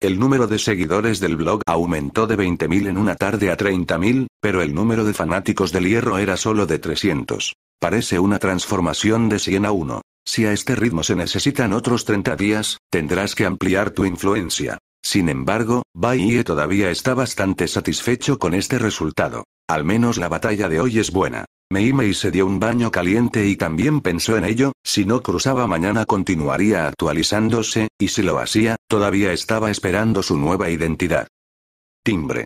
El número de seguidores del blog aumentó de 20.000 en una tarde a 30.000, pero el número de fanáticos del hierro era solo de 300. Parece una transformación de 100 a 1. Si a este ritmo se necesitan otros 30 días, tendrás que ampliar tu influencia. Sin embargo, Baie todavía está bastante satisfecho con este resultado. Al menos la batalla de hoy es buena. y se dio un baño caliente y también pensó en ello, si no cruzaba mañana continuaría actualizándose, y si lo hacía, todavía estaba esperando su nueva identidad. Timbre.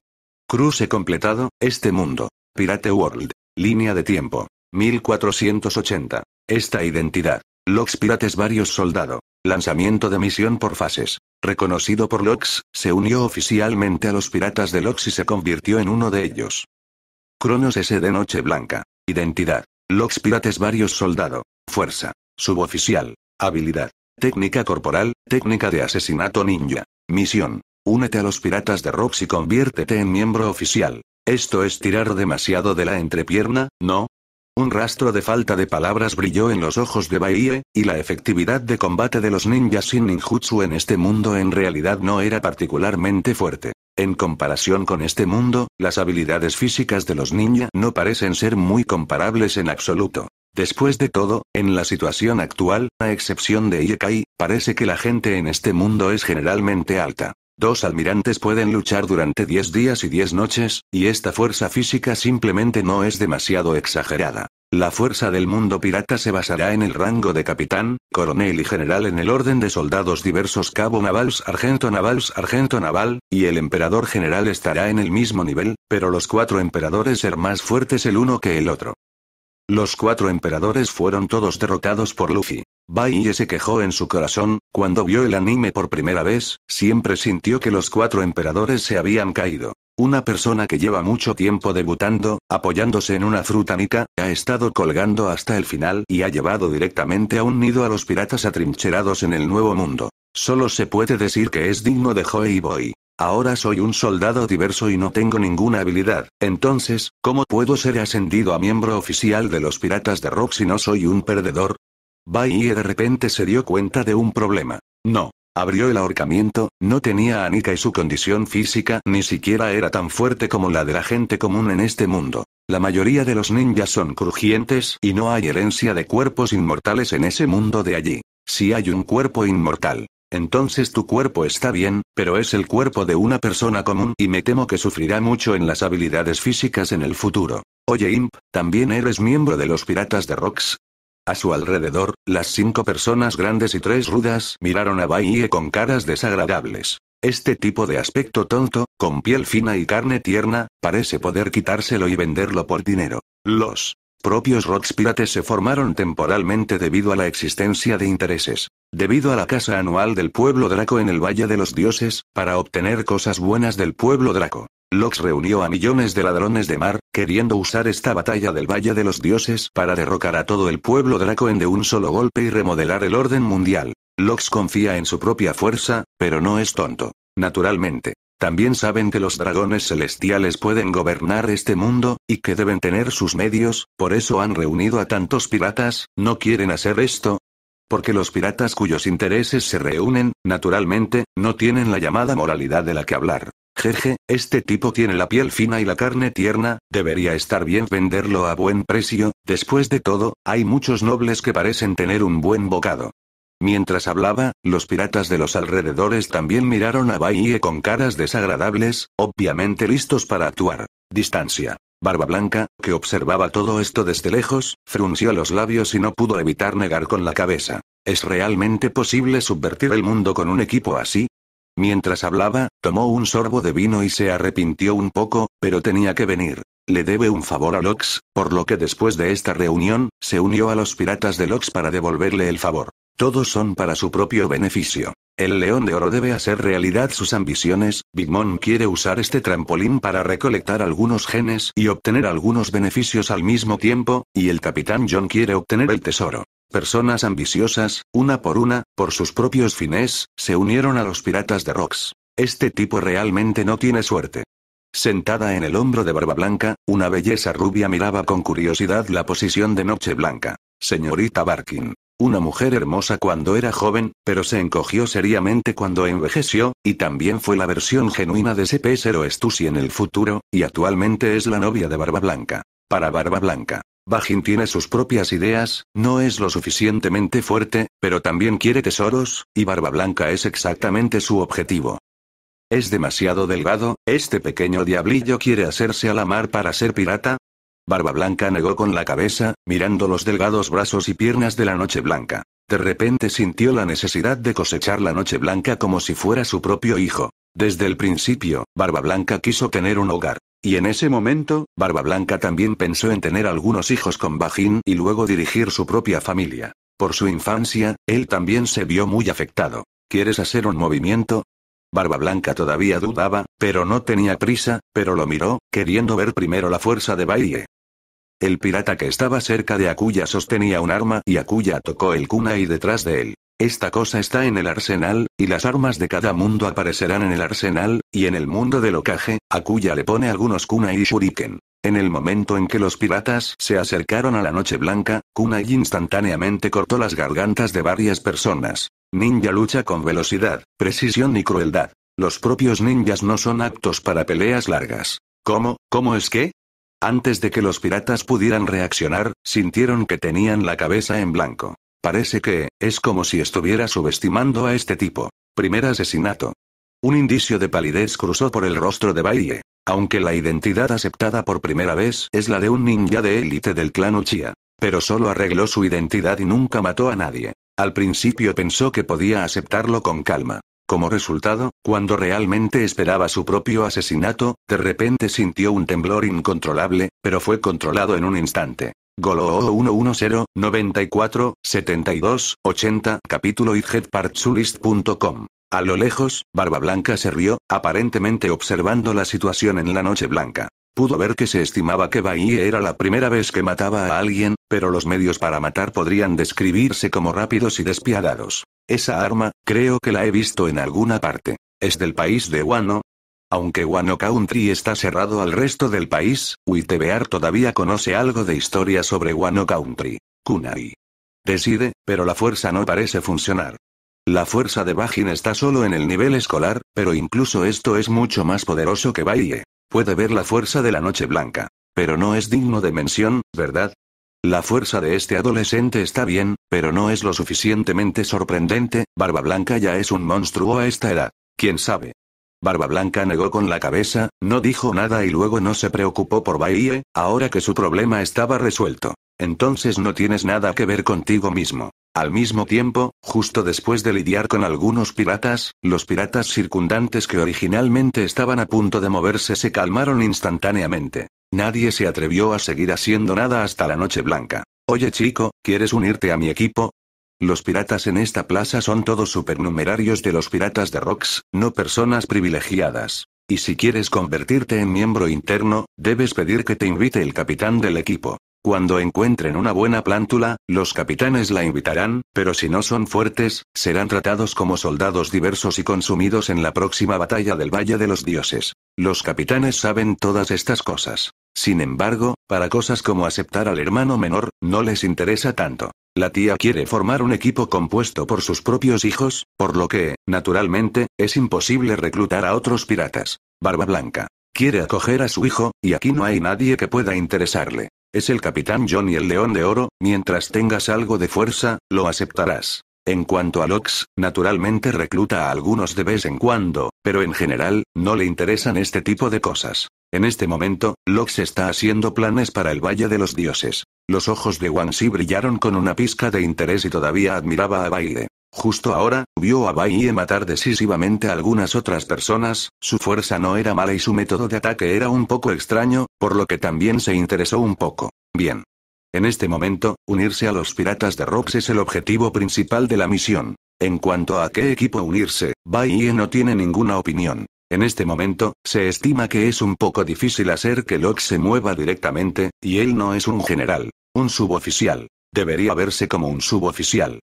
Cruce completado, este mundo. Pirate World. Línea de tiempo. 1480. Esta identidad. Logs pirates varios soldado. Lanzamiento de misión por fases. Reconocido por Lox, se unió oficialmente a los piratas de Lox y se convirtió en uno de ellos. Cronos S de Noche Blanca. Identidad. Lox Pirates varios soldado. Fuerza. Suboficial. Habilidad. Técnica corporal, técnica de asesinato ninja. Misión. Únete a los piratas de Rox y conviértete en miembro oficial. Esto es tirar demasiado de la entrepierna, ¿no? Un rastro de falta de palabras brilló en los ojos de Baie, y la efectividad de combate de los ninjas sin ninjutsu en este mundo en realidad no era particularmente fuerte. En comparación con este mundo, las habilidades físicas de los ninja no parecen ser muy comparables en absoluto. Después de todo, en la situación actual, a excepción de Iekai, parece que la gente en este mundo es generalmente alta. Dos almirantes pueden luchar durante 10 días y 10 noches, y esta fuerza física simplemente no es demasiado exagerada. La fuerza del mundo pirata se basará en el rango de capitán, coronel y general en el orden de soldados diversos cabo navals, argento navals, argento naval, y el emperador general estará en el mismo nivel, pero los cuatro emperadores ser más fuertes el uno que el otro. Los cuatro emperadores fueron todos derrotados por Luffy. Baille se quejó en su corazón, cuando vio el anime por primera vez, siempre sintió que los cuatro emperadores se habían caído. Una persona que lleva mucho tiempo debutando, apoyándose en una frutanica, ha estado colgando hasta el final y ha llevado directamente a un nido a los piratas atrincherados en el Nuevo Mundo. Solo se puede decir que es digno de Joey Boy. Ahora soy un soldado diverso y no tengo ninguna habilidad, entonces, ¿cómo puedo ser ascendido a miembro oficial de los piratas de Rock si no soy un perdedor? y de repente se dio cuenta de un problema. No. Abrió el ahorcamiento, no tenía a Anika y su condición física ni siquiera era tan fuerte como la de la gente común en este mundo. La mayoría de los ninjas son crujientes y no hay herencia de cuerpos inmortales en ese mundo de allí. Si hay un cuerpo inmortal, entonces tu cuerpo está bien, pero es el cuerpo de una persona común y me temo que sufrirá mucho en las habilidades físicas en el futuro. Oye Imp, ¿también eres miembro de los Piratas de Rocks? A su alrededor, las cinco personas grandes y tres rudas miraron a Bahie con caras desagradables. Este tipo de aspecto tonto, con piel fina y carne tierna, parece poder quitárselo y venderlo por dinero. Los propios Rocks se formaron temporalmente debido a la existencia de intereses. Debido a la casa anual del pueblo Draco en el Valle de los Dioses, para obtener cosas buenas del pueblo Draco. Lox reunió a millones de ladrones de mar, queriendo usar esta batalla del Valle de los Dioses para derrocar a todo el pueblo Draco en de un solo golpe y remodelar el orden mundial. Lox confía en su propia fuerza, pero no es tonto. Naturalmente. También saben que los dragones celestiales pueden gobernar este mundo, y que deben tener sus medios, por eso han reunido a tantos piratas, ¿no quieren hacer esto? Porque los piratas cuyos intereses se reúnen, naturalmente, no tienen la llamada moralidad de la que hablar. Jeje, este tipo tiene la piel fina y la carne tierna, debería estar bien venderlo a buen precio, después de todo, hay muchos nobles que parecen tener un buen bocado. Mientras hablaba, los piratas de los alrededores también miraron a Bahie con caras desagradables, obviamente listos para actuar. Distancia. Barba Blanca, que observaba todo esto desde lejos, frunció los labios y no pudo evitar negar con la cabeza. ¿Es realmente posible subvertir el mundo con un equipo así? Mientras hablaba, tomó un sorbo de vino y se arrepintió un poco, pero tenía que venir. Le debe un favor a Lox, por lo que después de esta reunión, se unió a los piratas de Lox para devolverle el favor. Todos son para su propio beneficio. El león de oro debe hacer realidad sus ambiciones, Big Mom quiere usar este trampolín para recolectar algunos genes y obtener algunos beneficios al mismo tiempo, y el capitán John quiere obtener el tesoro. Personas ambiciosas, una por una, por sus propios fines, se unieron a los piratas de rocks. Este tipo realmente no tiene suerte. Sentada en el hombro de Barba Blanca, una belleza rubia miraba con curiosidad la posición de Noche Blanca. Señorita Barkin. Una mujer hermosa cuando era joven, pero se encogió seriamente cuando envejeció, y también fue la versión genuina de CP0 Stussy en el futuro, y actualmente es la novia de Barba Blanca. Para Barba Blanca. Bajin tiene sus propias ideas, no es lo suficientemente fuerte, pero también quiere tesoros, y Barba Blanca es exactamente su objetivo. Es demasiado delgado, este pequeño diablillo quiere hacerse a la mar para ser pirata. Barba Blanca negó con la cabeza, mirando los delgados brazos y piernas de la Noche Blanca. De repente sintió la necesidad de cosechar la Noche Blanca como si fuera su propio hijo. Desde el principio, Barba Blanca quiso tener un hogar. Y en ese momento, Barba Blanca también pensó en tener algunos hijos con Bajín y luego dirigir su propia familia. Por su infancia, él también se vio muy afectado. ¿Quieres hacer un movimiento? Barba Blanca todavía dudaba, pero no tenía prisa, pero lo miró, queriendo ver primero la fuerza de Baile. El pirata que estaba cerca de Akuya sostenía un arma y Akuya tocó el y detrás de él. Esta cosa está en el arsenal, y las armas de cada mundo aparecerán en el arsenal, y en el mundo de ocaje, Akuya le pone algunos kunai y shuriken. En el momento en que los piratas se acercaron a la Noche Blanca, Kunai instantáneamente cortó las gargantas de varias personas. Ninja lucha con velocidad, precisión y crueldad. Los propios ninjas no son aptos para peleas largas. ¿Cómo, cómo es que? Antes de que los piratas pudieran reaccionar, sintieron que tenían la cabeza en blanco. Parece que, es como si estuviera subestimando a este tipo. Primer asesinato. Un indicio de palidez cruzó por el rostro de Baile. Aunque la identidad aceptada por primera vez es la de un ninja de élite del clan Uchiha. Pero solo arregló su identidad y nunca mató a nadie. Al principio pensó que podía aceptarlo con calma. Como resultado, cuando realmente esperaba su propio asesinato, de repente sintió un temblor incontrolable, pero fue controlado en un instante. Goloo 110, 94, 72, 80, capítulo A lo lejos, Barba Blanca se rió, aparentemente observando la situación en la noche blanca. Pudo ver que se estimaba que Bahía era la primera vez que mataba a alguien, pero los medios para matar podrían describirse como rápidos y despiadados. Esa arma, creo que la he visto en alguna parte. Es del país de Wano, aunque Wano Country está cerrado al resto del país, Wittebear todavía conoce algo de historia sobre Wano Country. Kunai. Decide, pero la fuerza no parece funcionar. La fuerza de Bajin está solo en el nivel escolar, pero incluso esto es mucho más poderoso que Baie. Puede ver la fuerza de la noche blanca. Pero no es digno de mención, ¿verdad? La fuerza de este adolescente está bien, pero no es lo suficientemente sorprendente, Barba Blanca ya es un monstruo a esta edad. ¿Quién sabe? Barba Blanca negó con la cabeza, no dijo nada y luego no se preocupó por Bahie, ahora que su problema estaba resuelto. Entonces no tienes nada que ver contigo mismo. Al mismo tiempo, justo después de lidiar con algunos piratas, los piratas circundantes que originalmente estaban a punto de moverse se calmaron instantáneamente. Nadie se atrevió a seguir haciendo nada hasta la noche blanca. Oye chico, ¿quieres unirte a mi equipo? Los piratas en esta plaza son todos supernumerarios de los piratas de Rocks, no personas privilegiadas. Y si quieres convertirte en miembro interno, debes pedir que te invite el capitán del equipo. Cuando encuentren una buena plántula, los capitanes la invitarán, pero si no son fuertes, serán tratados como soldados diversos y consumidos en la próxima batalla del Valle de los Dioses. Los capitanes saben todas estas cosas. Sin embargo, para cosas como aceptar al hermano menor, no les interesa tanto. La tía quiere formar un equipo compuesto por sus propios hijos, por lo que, naturalmente, es imposible reclutar a otros piratas. Barba Blanca. Quiere acoger a su hijo, y aquí no hay nadie que pueda interesarle. Es el capitán John y el León de Oro, mientras tengas algo de fuerza, lo aceptarás. En cuanto a Lox, naturalmente recluta a algunos de vez en cuando, pero en general, no le interesan este tipo de cosas. En este momento, Lox está haciendo planes para el Valle de los Dioses. Los ojos de Wansi brillaron con una pizca de interés y todavía admiraba a Baile. Justo ahora, vio a Baile matar decisivamente a algunas otras personas, su fuerza no era mala y su método de ataque era un poco extraño, por lo que también se interesó un poco. Bien. En este momento, unirse a los piratas de Rox es el objetivo principal de la misión. En cuanto a qué equipo unirse, Baile no tiene ninguna opinión. En este momento, se estima que es un poco difícil hacer que Locke se mueva directamente, y él no es un general, un suboficial. Debería verse como un suboficial.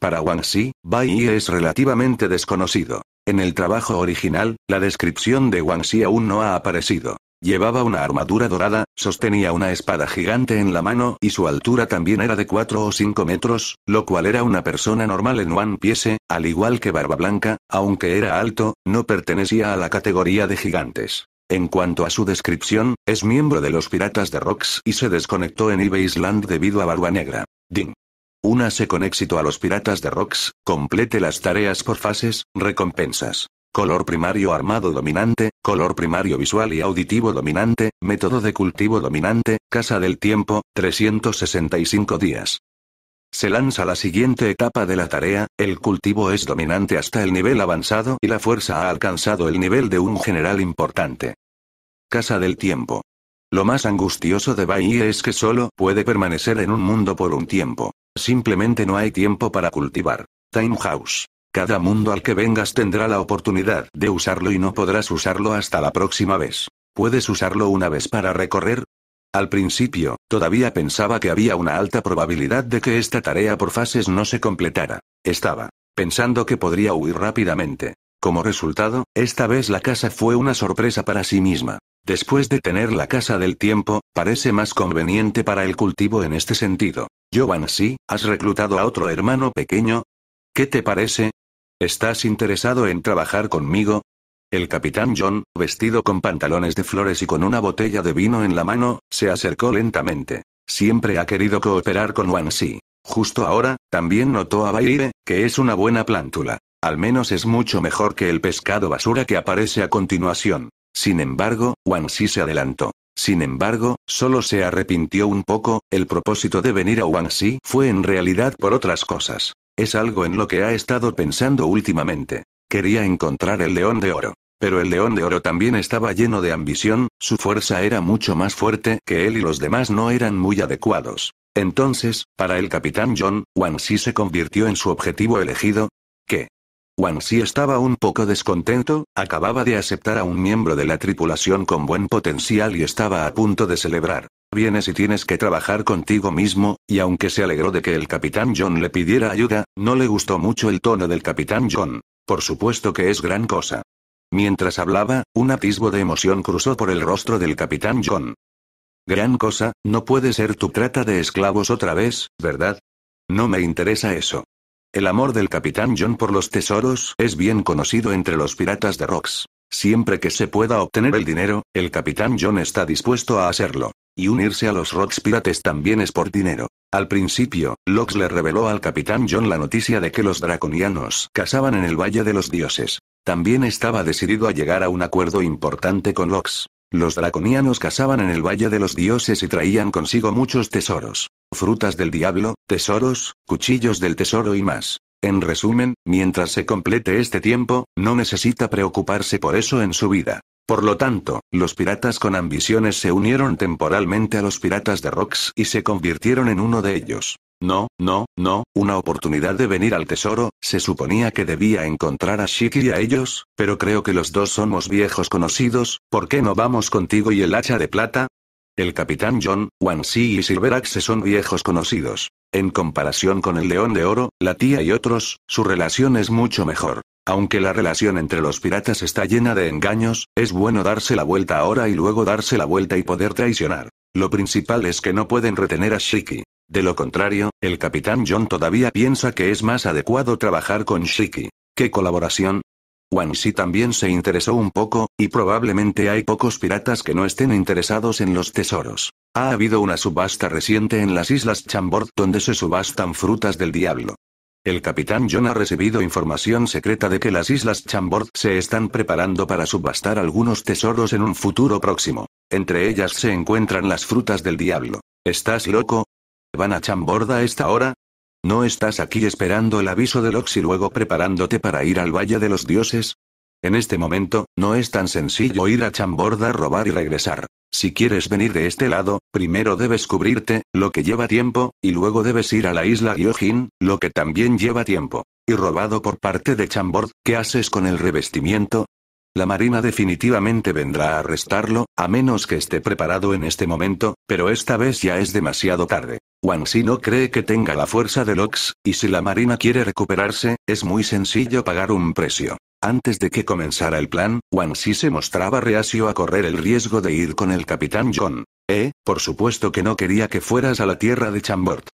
Para Xi, Bai es relativamente desconocido. En el trabajo original, la descripción de Xi aún no ha aparecido. Llevaba una armadura dorada, sostenía una espada gigante en la mano y su altura también era de 4 o 5 metros, lo cual era una persona normal en One Piece, al igual que Barba Blanca, aunque era alto, no pertenecía a la categoría de gigantes. En cuanto a su descripción, es miembro de los Piratas de Rocks y se desconectó en Eve Island debido a Barba Negra. Ding. Únase con éxito a los Piratas de Rocks, complete las tareas por fases, recompensas. Color primario armado dominante, color primario visual y auditivo dominante, método de cultivo dominante, casa del tiempo, 365 días. Se lanza la siguiente etapa de la tarea, el cultivo es dominante hasta el nivel avanzado y la fuerza ha alcanzado el nivel de un general importante. Casa del tiempo. Lo más angustioso de Bai es que solo puede permanecer en un mundo por un tiempo. Simplemente no hay tiempo para cultivar. Time House. Cada mundo al que vengas tendrá la oportunidad de usarlo y no podrás usarlo hasta la próxima vez. Puedes usarlo una vez para recorrer, al principio, todavía pensaba que había una alta probabilidad de que esta tarea por fases no se completara. Estaba pensando que podría huir rápidamente. Como resultado, esta vez la casa fue una sorpresa para sí misma. Después de tener la casa del tiempo, parece más conveniente para el cultivo en este sentido. Jovan, sí, has reclutado a otro hermano pequeño. ¿Qué te parece? ¿Estás interesado en trabajar conmigo? El capitán John, vestido con pantalones de flores y con una botella de vino en la mano, se acercó lentamente. Siempre ha querido cooperar con Si. Justo ahora, también notó a Baile, que es una buena plántula. Al menos es mucho mejor que el pescado basura que aparece a continuación. Sin embargo, si se adelantó. Sin embargo, solo se arrepintió un poco, el propósito de venir a Wansi fue en realidad por otras cosas. Es algo en lo que ha estado pensando últimamente. Quería encontrar el león de oro. Pero el león de oro también estaba lleno de ambición, su fuerza era mucho más fuerte que él y los demás no eran muy adecuados. Entonces, para el capitán John, Wansi se convirtió en su objetivo elegido. ¿Qué? Wansi estaba un poco descontento, acababa de aceptar a un miembro de la tripulación con buen potencial y estaba a punto de celebrar vienes y tienes que trabajar contigo mismo, y aunque se alegró de que el capitán John le pidiera ayuda, no le gustó mucho el tono del capitán John. Por supuesto que es gran cosa. Mientras hablaba, un atisbo de emoción cruzó por el rostro del capitán John. Gran cosa, no puede ser tu trata de esclavos otra vez, ¿verdad? No me interesa eso. El amor del capitán John por los tesoros es bien conocido entre los piratas de Rocks. Siempre que se pueda obtener el dinero, el capitán John está dispuesto a hacerlo y unirse a los Rocks Pirates también es por dinero. Al principio, Lox le reveló al capitán John la noticia de que los draconianos cazaban en el Valle de los Dioses. También estaba decidido a llegar a un acuerdo importante con Lox. Los draconianos cazaban en el Valle de los Dioses y traían consigo muchos tesoros. Frutas del diablo, tesoros, cuchillos del tesoro y más. En resumen, mientras se complete este tiempo, no necesita preocuparse por eso en su vida. Por lo tanto, los piratas con ambiciones se unieron temporalmente a los piratas de Rocks y se convirtieron en uno de ellos. No, no, no, una oportunidad de venir al tesoro, se suponía que debía encontrar a Shiki y a ellos, pero creo que los dos somos viejos conocidos, ¿por qué no vamos contigo y el hacha de plata? El capitán John, Wansi y Silveraxe son viejos conocidos. En comparación con el león de oro, la tía y otros, su relación es mucho mejor. Aunque la relación entre los piratas está llena de engaños, es bueno darse la vuelta ahora y luego darse la vuelta y poder traicionar. Lo principal es que no pueden retener a Shiki. De lo contrario, el capitán John todavía piensa que es más adecuado trabajar con Shiki. ¿Qué colaboración? Wanxi también se interesó un poco, y probablemente hay pocos piratas que no estén interesados en los tesoros. Ha habido una subasta reciente en las Islas Chambord donde se subastan frutas del diablo. El capitán John ha recibido información secreta de que las Islas Chambord se están preparando para subastar algunos tesoros en un futuro próximo. Entre ellas se encuentran las frutas del diablo. ¿Estás loco? ¿Van a Chambord a esta hora? ¿No estás aquí esperando el aviso del Ox y luego preparándote para ir al Valle de los Dioses? En este momento, no es tan sencillo ir a Chambord a robar y regresar. Si quieres venir de este lado, primero debes cubrirte, lo que lleva tiempo, y luego debes ir a la isla Gyojin, lo que también lleva tiempo. Y robado por parte de Chambord, ¿qué haces con el revestimiento? La marina definitivamente vendrá a arrestarlo, a menos que esté preparado en este momento, pero esta vez ya es demasiado tarde. Wansi no cree que tenga la fuerza de Lox, y si la marina quiere recuperarse, es muy sencillo pagar un precio. Antes de que comenzara el plan, Wang Xi se mostraba reacio a correr el riesgo de ir con el capitán John. Eh, por supuesto que no quería que fueras a la tierra de Chambord.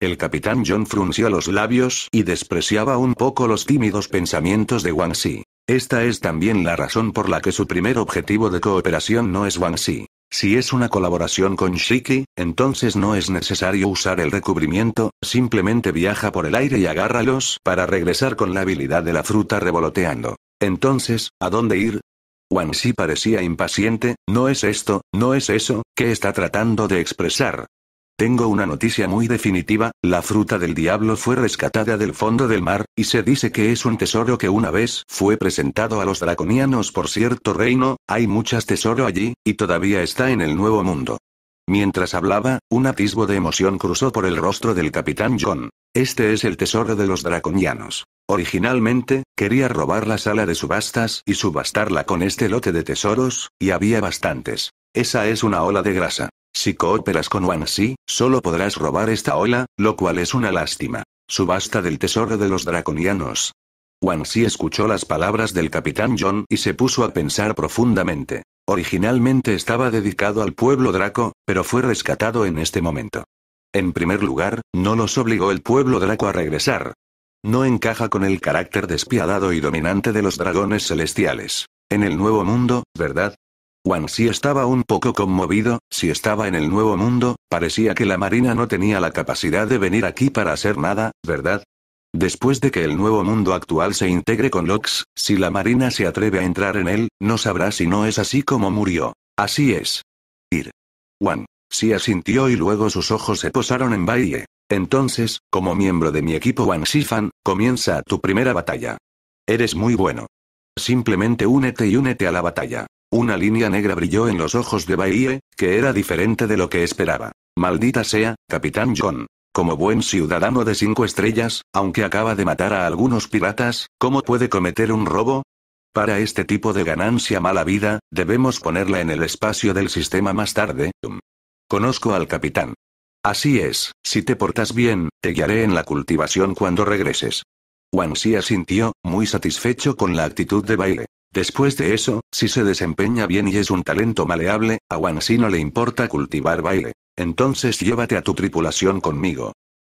El capitán John frunció los labios y despreciaba un poco los tímidos pensamientos de Wang Xi. Esta es también la razón por la que su primer objetivo de cooperación no es Wang Xi. Si es una colaboración con Shiki, entonces no es necesario usar el recubrimiento, simplemente viaja por el aire y agárralos para regresar con la habilidad de la fruta revoloteando. Entonces, ¿a dónde ir? Wanxi parecía impaciente, no es esto, no es eso, ¿qué está tratando de expresar? Tengo una noticia muy definitiva, la fruta del diablo fue rescatada del fondo del mar, y se dice que es un tesoro que una vez fue presentado a los draconianos por cierto reino, hay muchas tesoro allí, y todavía está en el nuevo mundo. Mientras hablaba, un atisbo de emoción cruzó por el rostro del capitán John. Este es el tesoro de los draconianos. Originalmente, quería robar la sala de subastas y subastarla con este lote de tesoros, y había bastantes. Esa es una ola de grasa. Si cooperas con Si, solo podrás robar esta ola, lo cual es una lástima. Subasta del tesoro de los draconianos. Wanxi escuchó las palabras del capitán John y se puso a pensar profundamente. Originalmente estaba dedicado al pueblo draco, pero fue rescatado en este momento. En primer lugar, no los obligó el pueblo draco a regresar. No encaja con el carácter despiadado y dominante de los dragones celestiales. En el Nuevo Mundo, ¿verdad? si estaba un poco conmovido, si estaba en el nuevo mundo, parecía que la marina no tenía la capacidad de venir aquí para hacer nada, ¿verdad? Después de que el nuevo mundo actual se integre con Lux, si la marina se atreve a entrar en él, no sabrá si no es así como murió. Así es. Ir. Wan. Si asintió y luego sus ojos se posaron en Baie. Entonces, como miembro de mi equipo Wan Fan, comienza tu primera batalla. Eres muy bueno. Simplemente únete y únete a la batalla. Una línea negra brilló en los ojos de Bahie, que era diferente de lo que esperaba. Maldita sea, Capitán John. Como buen ciudadano de cinco estrellas, aunque acaba de matar a algunos piratas, ¿cómo puede cometer un robo? Para este tipo de ganancia mala vida, debemos ponerla en el espacio del sistema más tarde. Conozco al capitán. Así es, si te portas bien, te guiaré en la cultivación cuando regreses si asintió, muy satisfecho con la actitud de baile. Después de eso, si se desempeña bien y es un talento maleable, a Wansi no le importa cultivar baile. Entonces llévate a tu tripulación conmigo.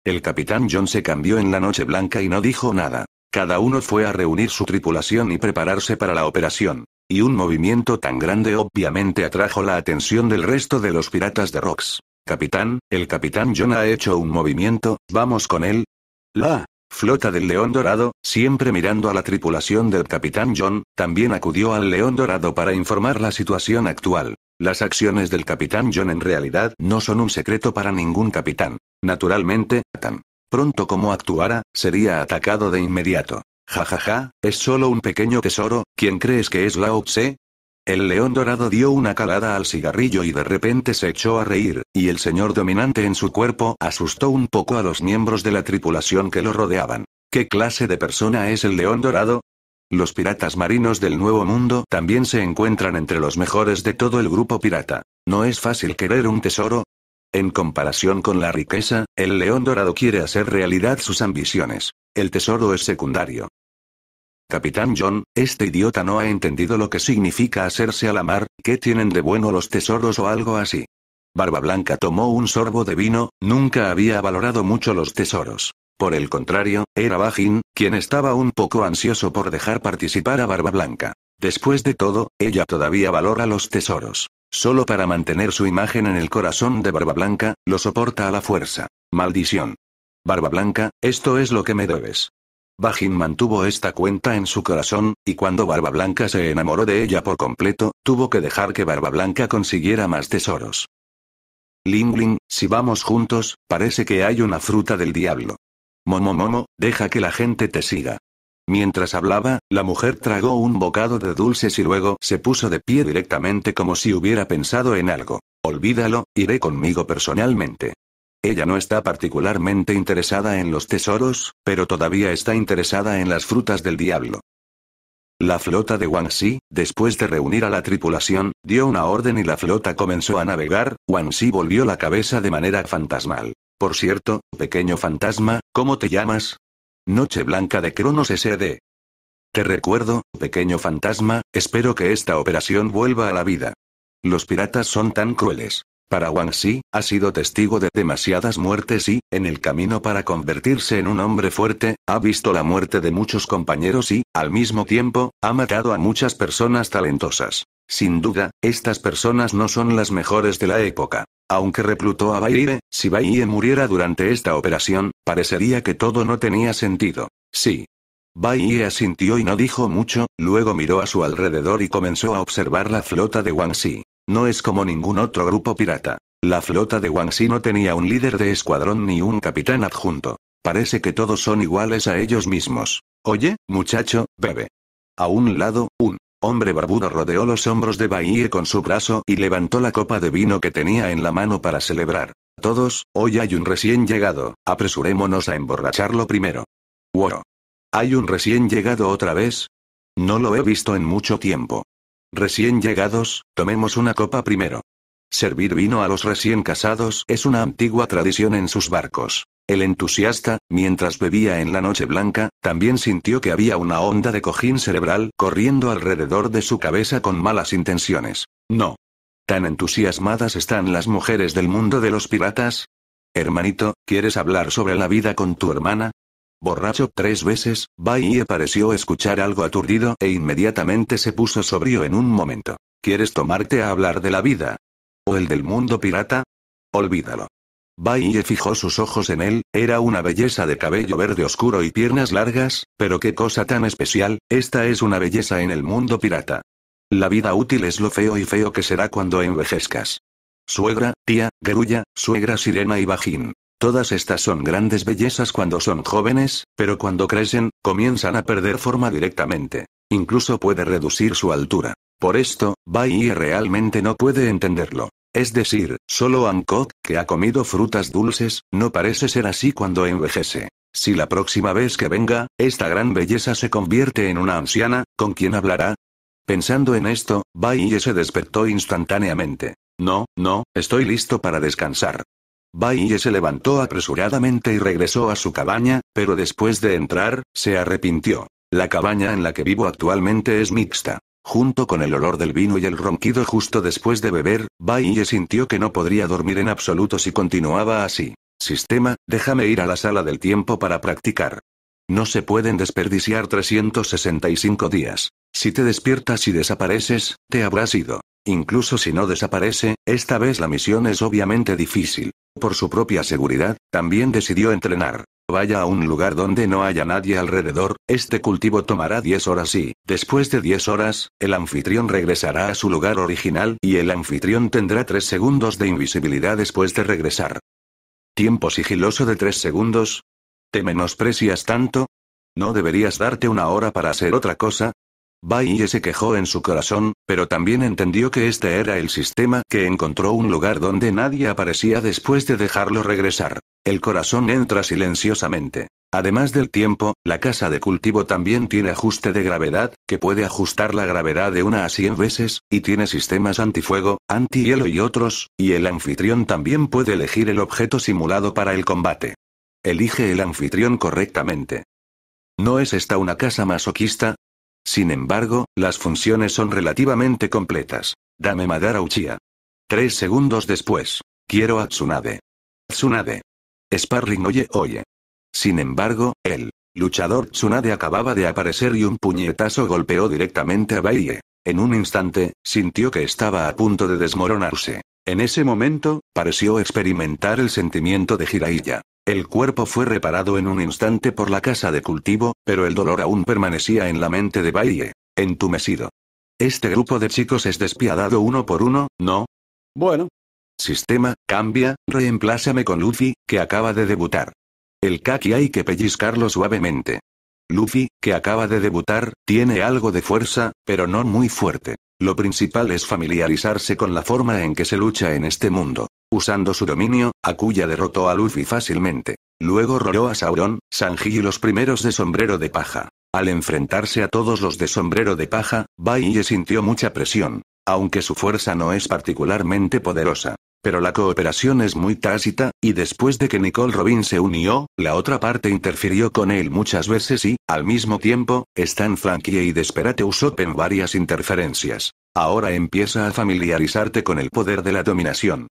El capitán John se cambió en la noche blanca y no dijo nada. Cada uno fue a reunir su tripulación y prepararse para la operación. Y un movimiento tan grande obviamente atrajo la atención del resto de los piratas de Rocks. Capitán, el capitán John ha hecho un movimiento, vamos con él. La, Flota del León Dorado, siempre mirando a la tripulación del capitán John, también acudió al León Dorado para informar la situación actual. Las acciones del capitán John en realidad no son un secreto para ningún capitán. Naturalmente, tan pronto como actuara, sería atacado de inmediato. Jajaja, ja ja, es solo un pequeño tesoro, ¿quién crees que es Lao Tse? El león dorado dio una calada al cigarrillo y de repente se echó a reír, y el señor dominante en su cuerpo asustó un poco a los miembros de la tripulación que lo rodeaban. ¿Qué clase de persona es el león dorado? Los piratas marinos del Nuevo Mundo también se encuentran entre los mejores de todo el grupo pirata. ¿No es fácil querer un tesoro? En comparación con la riqueza, el león dorado quiere hacer realidad sus ambiciones. El tesoro es secundario. Capitán John, este idiota no ha entendido lo que significa hacerse a la mar, qué tienen de bueno los tesoros o algo así. Barba Blanca tomó un sorbo de vino, nunca había valorado mucho los tesoros. Por el contrario, era Bajin, quien estaba un poco ansioso por dejar participar a Barba Blanca. Después de todo, ella todavía valora los tesoros. Solo para mantener su imagen en el corazón de Barba Blanca, lo soporta a la fuerza. Maldición. Barba Blanca, esto es lo que me debes. Bajin mantuvo esta cuenta en su corazón, y cuando Barba Blanca se enamoró de ella por completo, tuvo que dejar que Barba Blanca consiguiera más tesoros. Lingling, si vamos juntos, parece que hay una fruta del diablo. Momo Momo, deja que la gente te siga. Mientras hablaba, la mujer tragó un bocado de dulces y luego se puso de pie directamente como si hubiera pensado en algo. Olvídalo, iré conmigo personalmente. Ella no está particularmente interesada en los tesoros, pero todavía está interesada en las frutas del diablo. La flota de Xi, después de reunir a la tripulación, dio una orden y la flota comenzó a navegar, Xi volvió la cabeza de manera fantasmal. Por cierto, pequeño fantasma, ¿cómo te llamas? Noche Blanca de Cronos SD. Te recuerdo, pequeño fantasma, espero que esta operación vuelva a la vida. Los piratas son tan crueles. Para Wang Xi, ha sido testigo de demasiadas muertes y, en el camino para convertirse en un hombre fuerte, ha visto la muerte de muchos compañeros y, al mismo tiempo, ha matado a muchas personas talentosas. Sin duda, estas personas no son las mejores de la época. Aunque replutó a Yi, si Yi muriera durante esta operación, parecería que todo no tenía sentido. Sí. Yi asintió y no dijo mucho, luego miró a su alrededor y comenzó a observar la flota de Xi. No es como ningún otro grupo pirata. La flota de Wangxi no tenía un líder de escuadrón ni un capitán adjunto. Parece que todos son iguales a ellos mismos. Oye, muchacho, bebe. A un lado, un hombre barbudo rodeó los hombros de Bahie con su brazo y levantó la copa de vino que tenía en la mano para celebrar. Todos, hoy hay un recién llegado, apresurémonos a emborracharlo primero. Wow. ¿Hay un recién llegado otra vez? No lo he visto en mucho tiempo. Recién llegados, tomemos una copa primero. Servir vino a los recién casados es una antigua tradición en sus barcos. El entusiasta, mientras bebía en la noche blanca, también sintió que había una onda de cojín cerebral corriendo alrededor de su cabeza con malas intenciones. No. Tan entusiasmadas están las mujeres del mundo de los piratas. Hermanito, ¿quieres hablar sobre la vida con tu hermana? Borracho tres veces, Bai pareció escuchar algo aturdido e inmediatamente se puso sobrio en un momento. ¿Quieres tomarte a hablar de la vida? ¿O el del mundo pirata? Olvídalo. Bahie fijó sus ojos en él, era una belleza de cabello verde oscuro y piernas largas, pero qué cosa tan especial, esta es una belleza en el mundo pirata. La vida útil es lo feo y feo que será cuando envejezcas. Suegra, tía, guerulla, suegra sirena y bajín. Todas estas son grandes bellezas cuando son jóvenes, pero cuando crecen, comienzan a perder forma directamente. Incluso puede reducir su altura. Por esto, Baiye realmente no puede entenderlo. Es decir, solo Hancock, que ha comido frutas dulces, no parece ser así cuando envejece. Si la próxima vez que venga, esta gran belleza se convierte en una anciana, ¿con quién hablará? Pensando en esto, Baiye se despertó instantáneamente. No, no, estoy listo para descansar. Baiye se levantó apresuradamente y regresó a su cabaña, pero después de entrar, se arrepintió. La cabaña en la que vivo actualmente es mixta. Junto con el olor del vino y el ronquido justo después de beber, Baiye sintió que no podría dormir en absoluto si continuaba así. Sistema, déjame ir a la sala del tiempo para practicar. No se pueden desperdiciar 365 días. Si te despiertas y desapareces, te habrás ido. Incluso si no desaparece, esta vez la misión es obviamente difícil por su propia seguridad, también decidió entrenar. Vaya a un lugar donde no haya nadie alrededor, este cultivo tomará 10 horas y, después de 10 horas, el anfitrión regresará a su lugar original y el anfitrión tendrá 3 segundos de invisibilidad después de regresar. Tiempo sigiloso de 3 segundos. ¿Te menosprecias tanto? ¿No deberías darte una hora para hacer otra cosa? Baiye se quejó en su corazón, pero también entendió que este era el sistema que encontró un lugar donde nadie aparecía después de dejarlo regresar. El corazón entra silenciosamente. Además del tiempo, la casa de cultivo también tiene ajuste de gravedad, que puede ajustar la gravedad de una a cien veces, y tiene sistemas antifuego, antihielo y otros, y el anfitrión también puede elegir el objeto simulado para el combate. Elige el anfitrión correctamente. ¿No es esta una casa masoquista? Sin embargo, las funciones son relativamente completas. Dame Madara Uchiha. Tres segundos después. Quiero a Tsunade. Tsunade. Sparring oye oye. Sin embargo, el luchador Tsunade acababa de aparecer y un puñetazo golpeó directamente a Baie. En un instante, sintió que estaba a punto de desmoronarse. En ese momento, pareció experimentar el sentimiento de Jiraiya. El cuerpo fue reparado en un instante por la casa de cultivo, pero el dolor aún permanecía en la mente de Baye, entumecido. Este grupo de chicos es despiadado uno por uno, ¿no? Bueno. Sistema, cambia, reemplázame con Luffy, que acaba de debutar. El Kaki hay que pellizcarlo suavemente. Luffy, que acaba de debutar, tiene algo de fuerza, pero no muy fuerte. Lo principal es familiarizarse con la forma en que se lucha en este mundo usando su dominio, Akuya derrotó a Luffy fácilmente. Luego roló a Sauron, Sanji y los primeros de sombrero de paja. Al enfrentarse a todos los de sombrero de paja, Baiye sintió mucha presión, aunque su fuerza no es particularmente poderosa. Pero la cooperación es muy tácita, y después de que Nicole Robin se unió, la otra parte interfirió con él muchas veces y, al mismo tiempo, Stan Frankie y Desperate usó en varias interferencias. Ahora empieza a familiarizarte con el poder de la dominación.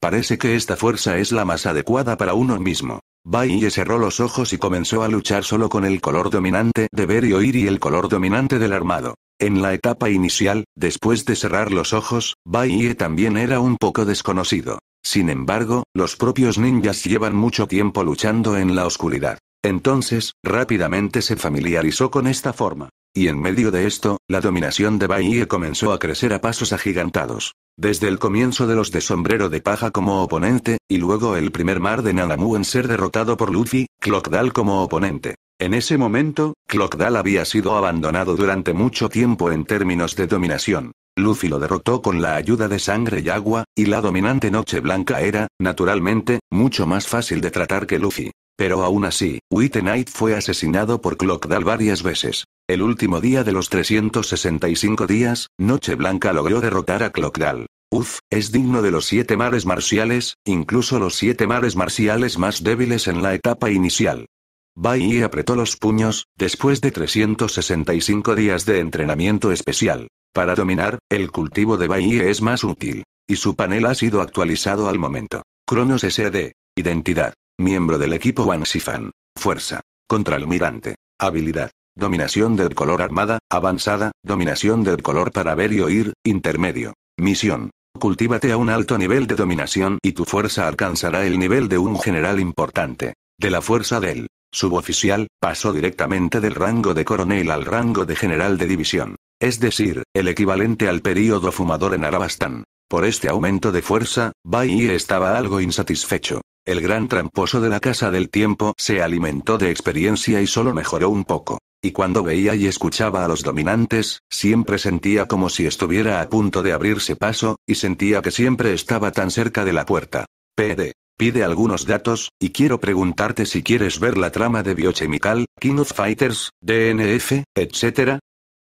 Parece que esta fuerza es la más adecuada para uno mismo. Baiye cerró los ojos y comenzó a luchar solo con el color dominante de ver y oír y el color dominante del armado. En la etapa inicial, después de cerrar los ojos, Baiye también era un poco desconocido. Sin embargo, los propios ninjas llevan mucho tiempo luchando en la oscuridad. Entonces, rápidamente se familiarizó con esta forma. Y en medio de esto, la dominación de Baiye comenzó a crecer a pasos agigantados. Desde el comienzo de los de Sombrero de Paja como oponente, y luego el primer mar de Nanamu en ser derrotado por Luffy, Clockdal como oponente. En ese momento, Clockdal había sido abandonado durante mucho tiempo en términos de dominación. Luffy lo derrotó con la ayuda de sangre y agua, y la dominante Noche Blanca era, naturalmente, mucho más fácil de tratar que Luffy. Pero aún así, Wittenite fue asesinado por Clockdal varias veces. El último día de los 365 días, Noche Blanca logró derrotar a Clockdal. Uf, es digno de los siete mares marciales, incluso los siete mares marciales más débiles en la etapa inicial. Bai apretó los puños, después de 365 días de entrenamiento especial. Para dominar, el cultivo de Bai es más útil. Y su panel ha sido actualizado al momento. Cronos SD. Identidad. Miembro del equipo Sifan. Fuerza. Contralmirante. Habilidad. Dominación del color armada, avanzada, dominación del color para ver y oír, intermedio. Misión. Cultívate a un alto nivel de dominación y tu fuerza alcanzará el nivel de un general importante. De la fuerza del suboficial, pasó directamente del rango de coronel al rango de general de división. Es decir, el equivalente al período fumador en Arabastán. Por este aumento de fuerza, Bai estaba algo insatisfecho. El gran tramposo de la casa del tiempo se alimentó de experiencia y solo mejoró un poco. Y cuando veía y escuchaba a los dominantes, siempre sentía como si estuviera a punto de abrirse paso, y sentía que siempre estaba tan cerca de la puerta. PD. Pide algunos datos, y quiero preguntarte si quieres ver la trama de Biochemical, King Fighters, DNF, etc.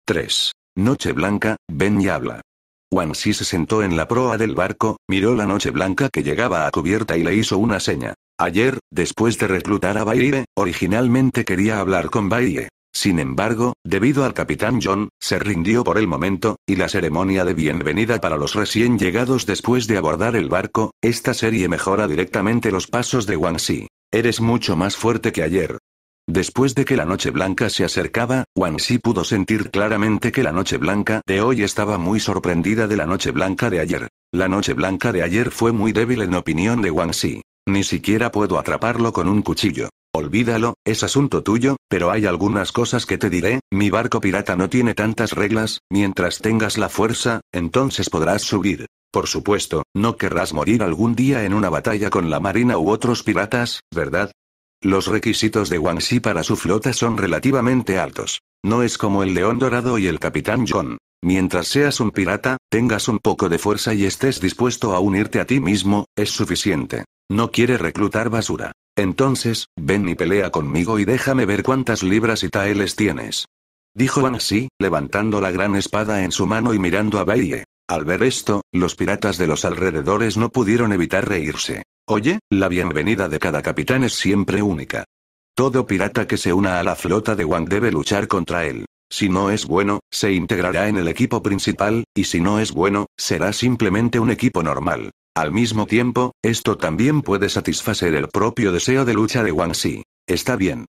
3. Noche Blanca, ven y habla. Si se sentó en la proa del barco, miró la noche blanca que llegaba a cubierta y le hizo una seña. Ayer, después de reclutar a Baile, originalmente quería hablar con Baile. Sin embargo, debido al capitán John, se rindió por el momento, y la ceremonia de bienvenida para los recién llegados después de abordar el barco, esta serie mejora directamente los pasos de Wang Eres mucho más fuerte que ayer, Después de que la noche blanca se acercaba, Wang Xi pudo sentir claramente que la noche blanca de hoy estaba muy sorprendida de la noche blanca de ayer. La noche blanca de ayer fue muy débil en opinión de Wang Xi. Ni siquiera puedo atraparlo con un cuchillo. Olvídalo, es asunto tuyo, pero hay algunas cosas que te diré, mi barco pirata no tiene tantas reglas, mientras tengas la fuerza, entonces podrás subir. Por supuesto, no querrás morir algún día en una batalla con la marina u otros piratas, ¿verdad? Los requisitos de Xi para su flota son relativamente altos. No es como el León Dorado y el Capitán John. Mientras seas un pirata, tengas un poco de fuerza y estés dispuesto a unirte a ti mismo, es suficiente. No quiere reclutar basura. Entonces, ven y pelea conmigo y déjame ver cuántas libras y taeles tienes. Dijo Xi, levantando la gran espada en su mano y mirando a Baie. Al ver esto, los piratas de los alrededores no pudieron evitar reírse. Oye, la bienvenida de cada capitán es siempre única. Todo pirata que se una a la flota de Wang debe luchar contra él. Si no es bueno, se integrará en el equipo principal, y si no es bueno, será simplemente un equipo normal. Al mismo tiempo, esto también puede satisfacer el propio deseo de lucha de Wang Xi. Está bien.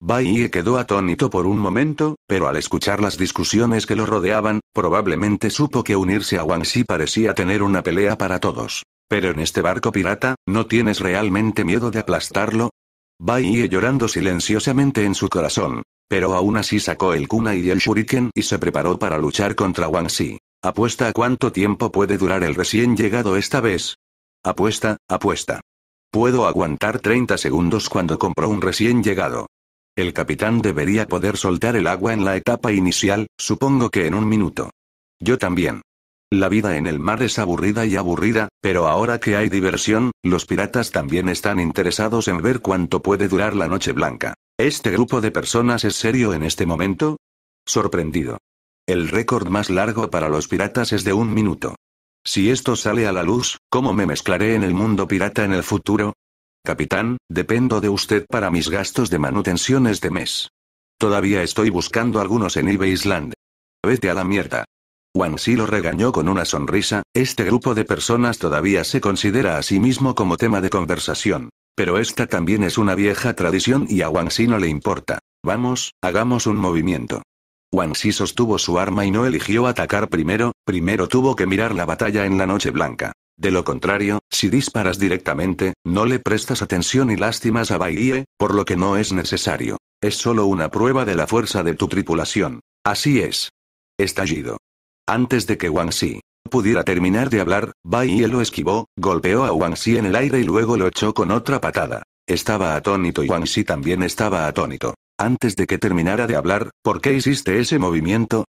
Bai quedó atónito por un momento, pero al escuchar las discusiones que lo rodeaban, probablemente supo que unirse a Wang Xi parecía tener una pelea para todos. Pero en este barco pirata, ¿no tienes realmente miedo de aplastarlo? Bai llorando silenciosamente en su corazón. Pero aún así sacó el kunai y el shuriken y se preparó para luchar contra Wang si Apuesta a cuánto tiempo puede durar el recién llegado esta vez. Apuesta, apuesta. Puedo aguantar 30 segundos cuando compró un recién llegado. El capitán debería poder soltar el agua en la etapa inicial, supongo que en un minuto. Yo también. La vida en el mar es aburrida y aburrida, pero ahora que hay diversión, los piratas también están interesados en ver cuánto puede durar la noche blanca. ¿Este grupo de personas es serio en este momento? Sorprendido. El récord más largo para los piratas es de un minuto. Si esto sale a la luz, ¿cómo me mezclaré en el mundo pirata en el futuro? Capitán, dependo de usted para mis gastos de manutención este mes. Todavía estoy buscando algunos en eBay Island. Vete a la mierda. Xi lo regañó con una sonrisa, este grupo de personas todavía se considera a sí mismo como tema de conversación. Pero esta también es una vieja tradición y a Xi no le importa. Vamos, hagamos un movimiento. Xi sostuvo su arma y no eligió atacar primero, primero tuvo que mirar la batalla en la noche blanca. De lo contrario, si disparas directamente, no le prestas atención y lástimas a Yi, por lo que no es necesario. Es solo una prueba de la fuerza de tu tripulación. Así es. Estallido. Antes de que Wang Xi pudiera terminar de hablar, Bai Ye lo esquivó, golpeó a Wang Xi en el aire y luego lo echó con otra patada. Estaba atónito y Xi también estaba atónito. Antes de que terminara de hablar, ¿por qué hiciste ese movimiento?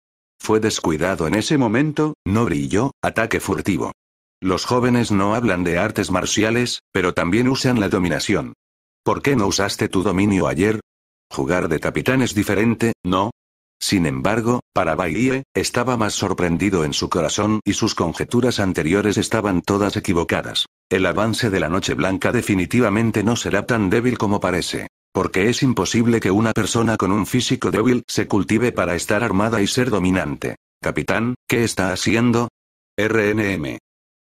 Fue descuidado en ese momento, no brilló, ataque furtivo. Los jóvenes no hablan de artes marciales, pero también usan la dominación. ¿Por qué no usaste tu dominio ayer? Jugar de capitán es diferente, ¿no? Sin embargo, para Bailey estaba más sorprendido en su corazón y sus conjeturas anteriores estaban todas equivocadas. El avance de la Noche Blanca definitivamente no será tan débil como parece. Porque es imposible que una persona con un físico débil se cultive para estar armada y ser dominante. Capitán, ¿qué está haciendo? RNM.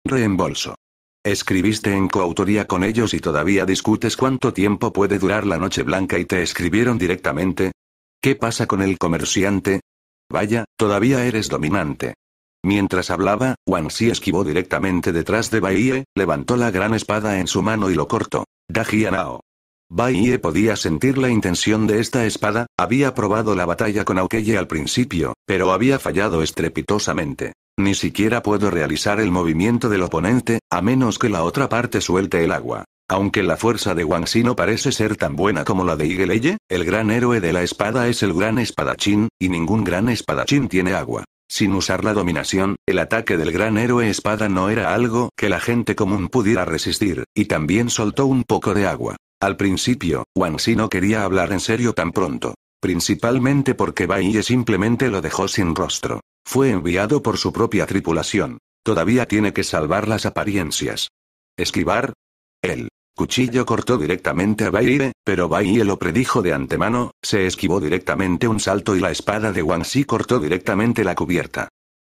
Reembolso. Escribiste en coautoría con ellos y todavía discutes cuánto tiempo puede durar la Noche Blanca y te escribieron directamente, ¿Qué pasa con el comerciante? Vaya, todavía eres dominante. Mientras hablaba, Wanxi esquivó directamente detrás de Baie, levantó la gran espada en su mano y lo cortó. Dajianao. Baiye podía sentir la intención de esta espada, había probado la batalla con Aukeye al principio, pero había fallado estrepitosamente. Ni siquiera puedo realizar el movimiento del oponente, a menos que la otra parte suelte el agua. Aunque la fuerza de Wang Si no parece ser tan buena como la de Igeleye, el gran héroe de la espada es el gran espadachín, y ningún gran espadachín tiene agua. Sin usar la dominación, el ataque del gran héroe espada no era algo que la gente común pudiera resistir, y también soltó un poco de agua. Al principio, Wang Si no quería hablar en serio tan pronto. Principalmente porque Bai simplemente lo dejó sin rostro. Fue enviado por su propia tripulación. Todavía tiene que salvar las apariencias. Esquivar, él Cuchillo cortó directamente a Baie, pero Baiye lo predijo de antemano, se esquivó directamente un salto y la espada de Wansi cortó directamente la cubierta.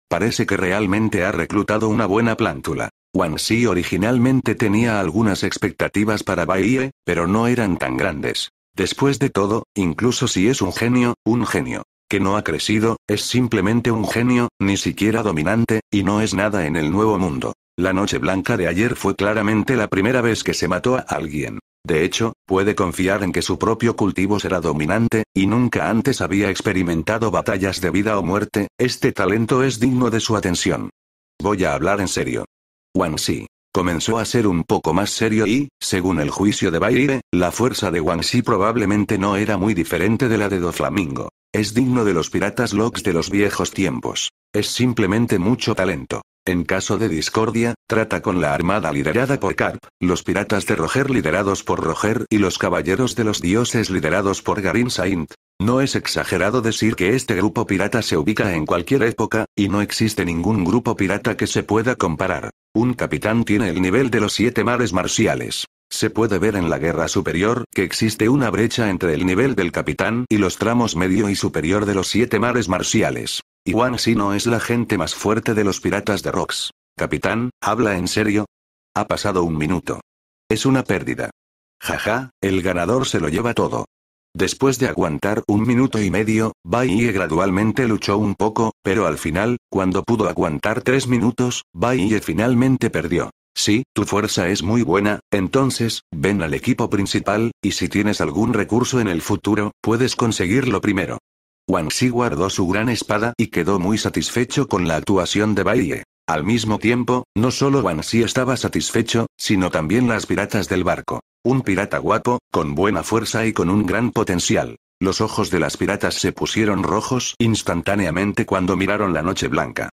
Parece que realmente ha reclutado una buena plántula. Wansi originalmente tenía algunas expectativas para Baiye, pero no eran tan grandes. Después de todo, incluso si es un genio, un genio que no ha crecido, es simplemente un genio, ni siquiera dominante, y no es nada en el nuevo mundo. La noche blanca de ayer fue claramente la primera vez que se mató a alguien. De hecho, puede confiar en que su propio cultivo será dominante, y nunca antes había experimentado batallas de vida o muerte, este talento es digno de su atención. Voy a hablar en serio. Si Comenzó a ser un poco más serio y, según el juicio de Baile, la fuerza de Si probablemente no era muy diferente de la de Doflamingo. Es digno de los piratas locks de los viejos tiempos. Es simplemente mucho talento. En caso de discordia, trata con la armada liderada por Carp, los piratas de Roger liderados por Roger y los caballeros de los dioses liderados por Garin Saint. No es exagerado decir que este grupo pirata se ubica en cualquier época, y no existe ningún grupo pirata que se pueda comparar. Un capitán tiene el nivel de los siete mares marciales. Se puede ver en la guerra superior, que existe una brecha entre el nivel del capitán y los tramos medio y superior de los siete mares marciales. Y si no es la gente más fuerte de los piratas de rocks. Capitán, ¿habla en serio? Ha pasado un minuto. Es una pérdida. Jaja, el ganador se lo lleva todo. Después de aguantar un minuto y medio, Bai gradualmente luchó un poco, pero al final, cuando pudo aguantar tres minutos, Bai finalmente perdió. Si, tu fuerza es muy buena, entonces, ven al equipo principal, y si tienes algún recurso en el futuro, puedes conseguirlo primero. Wang Xi guardó su gran espada y quedó muy satisfecho con la actuación de Baile. Al mismo tiempo, no solo Wang Xi estaba satisfecho, sino también las piratas del barco. Un pirata guapo, con buena fuerza y con un gran potencial. Los ojos de las piratas se pusieron rojos instantáneamente cuando miraron la noche blanca.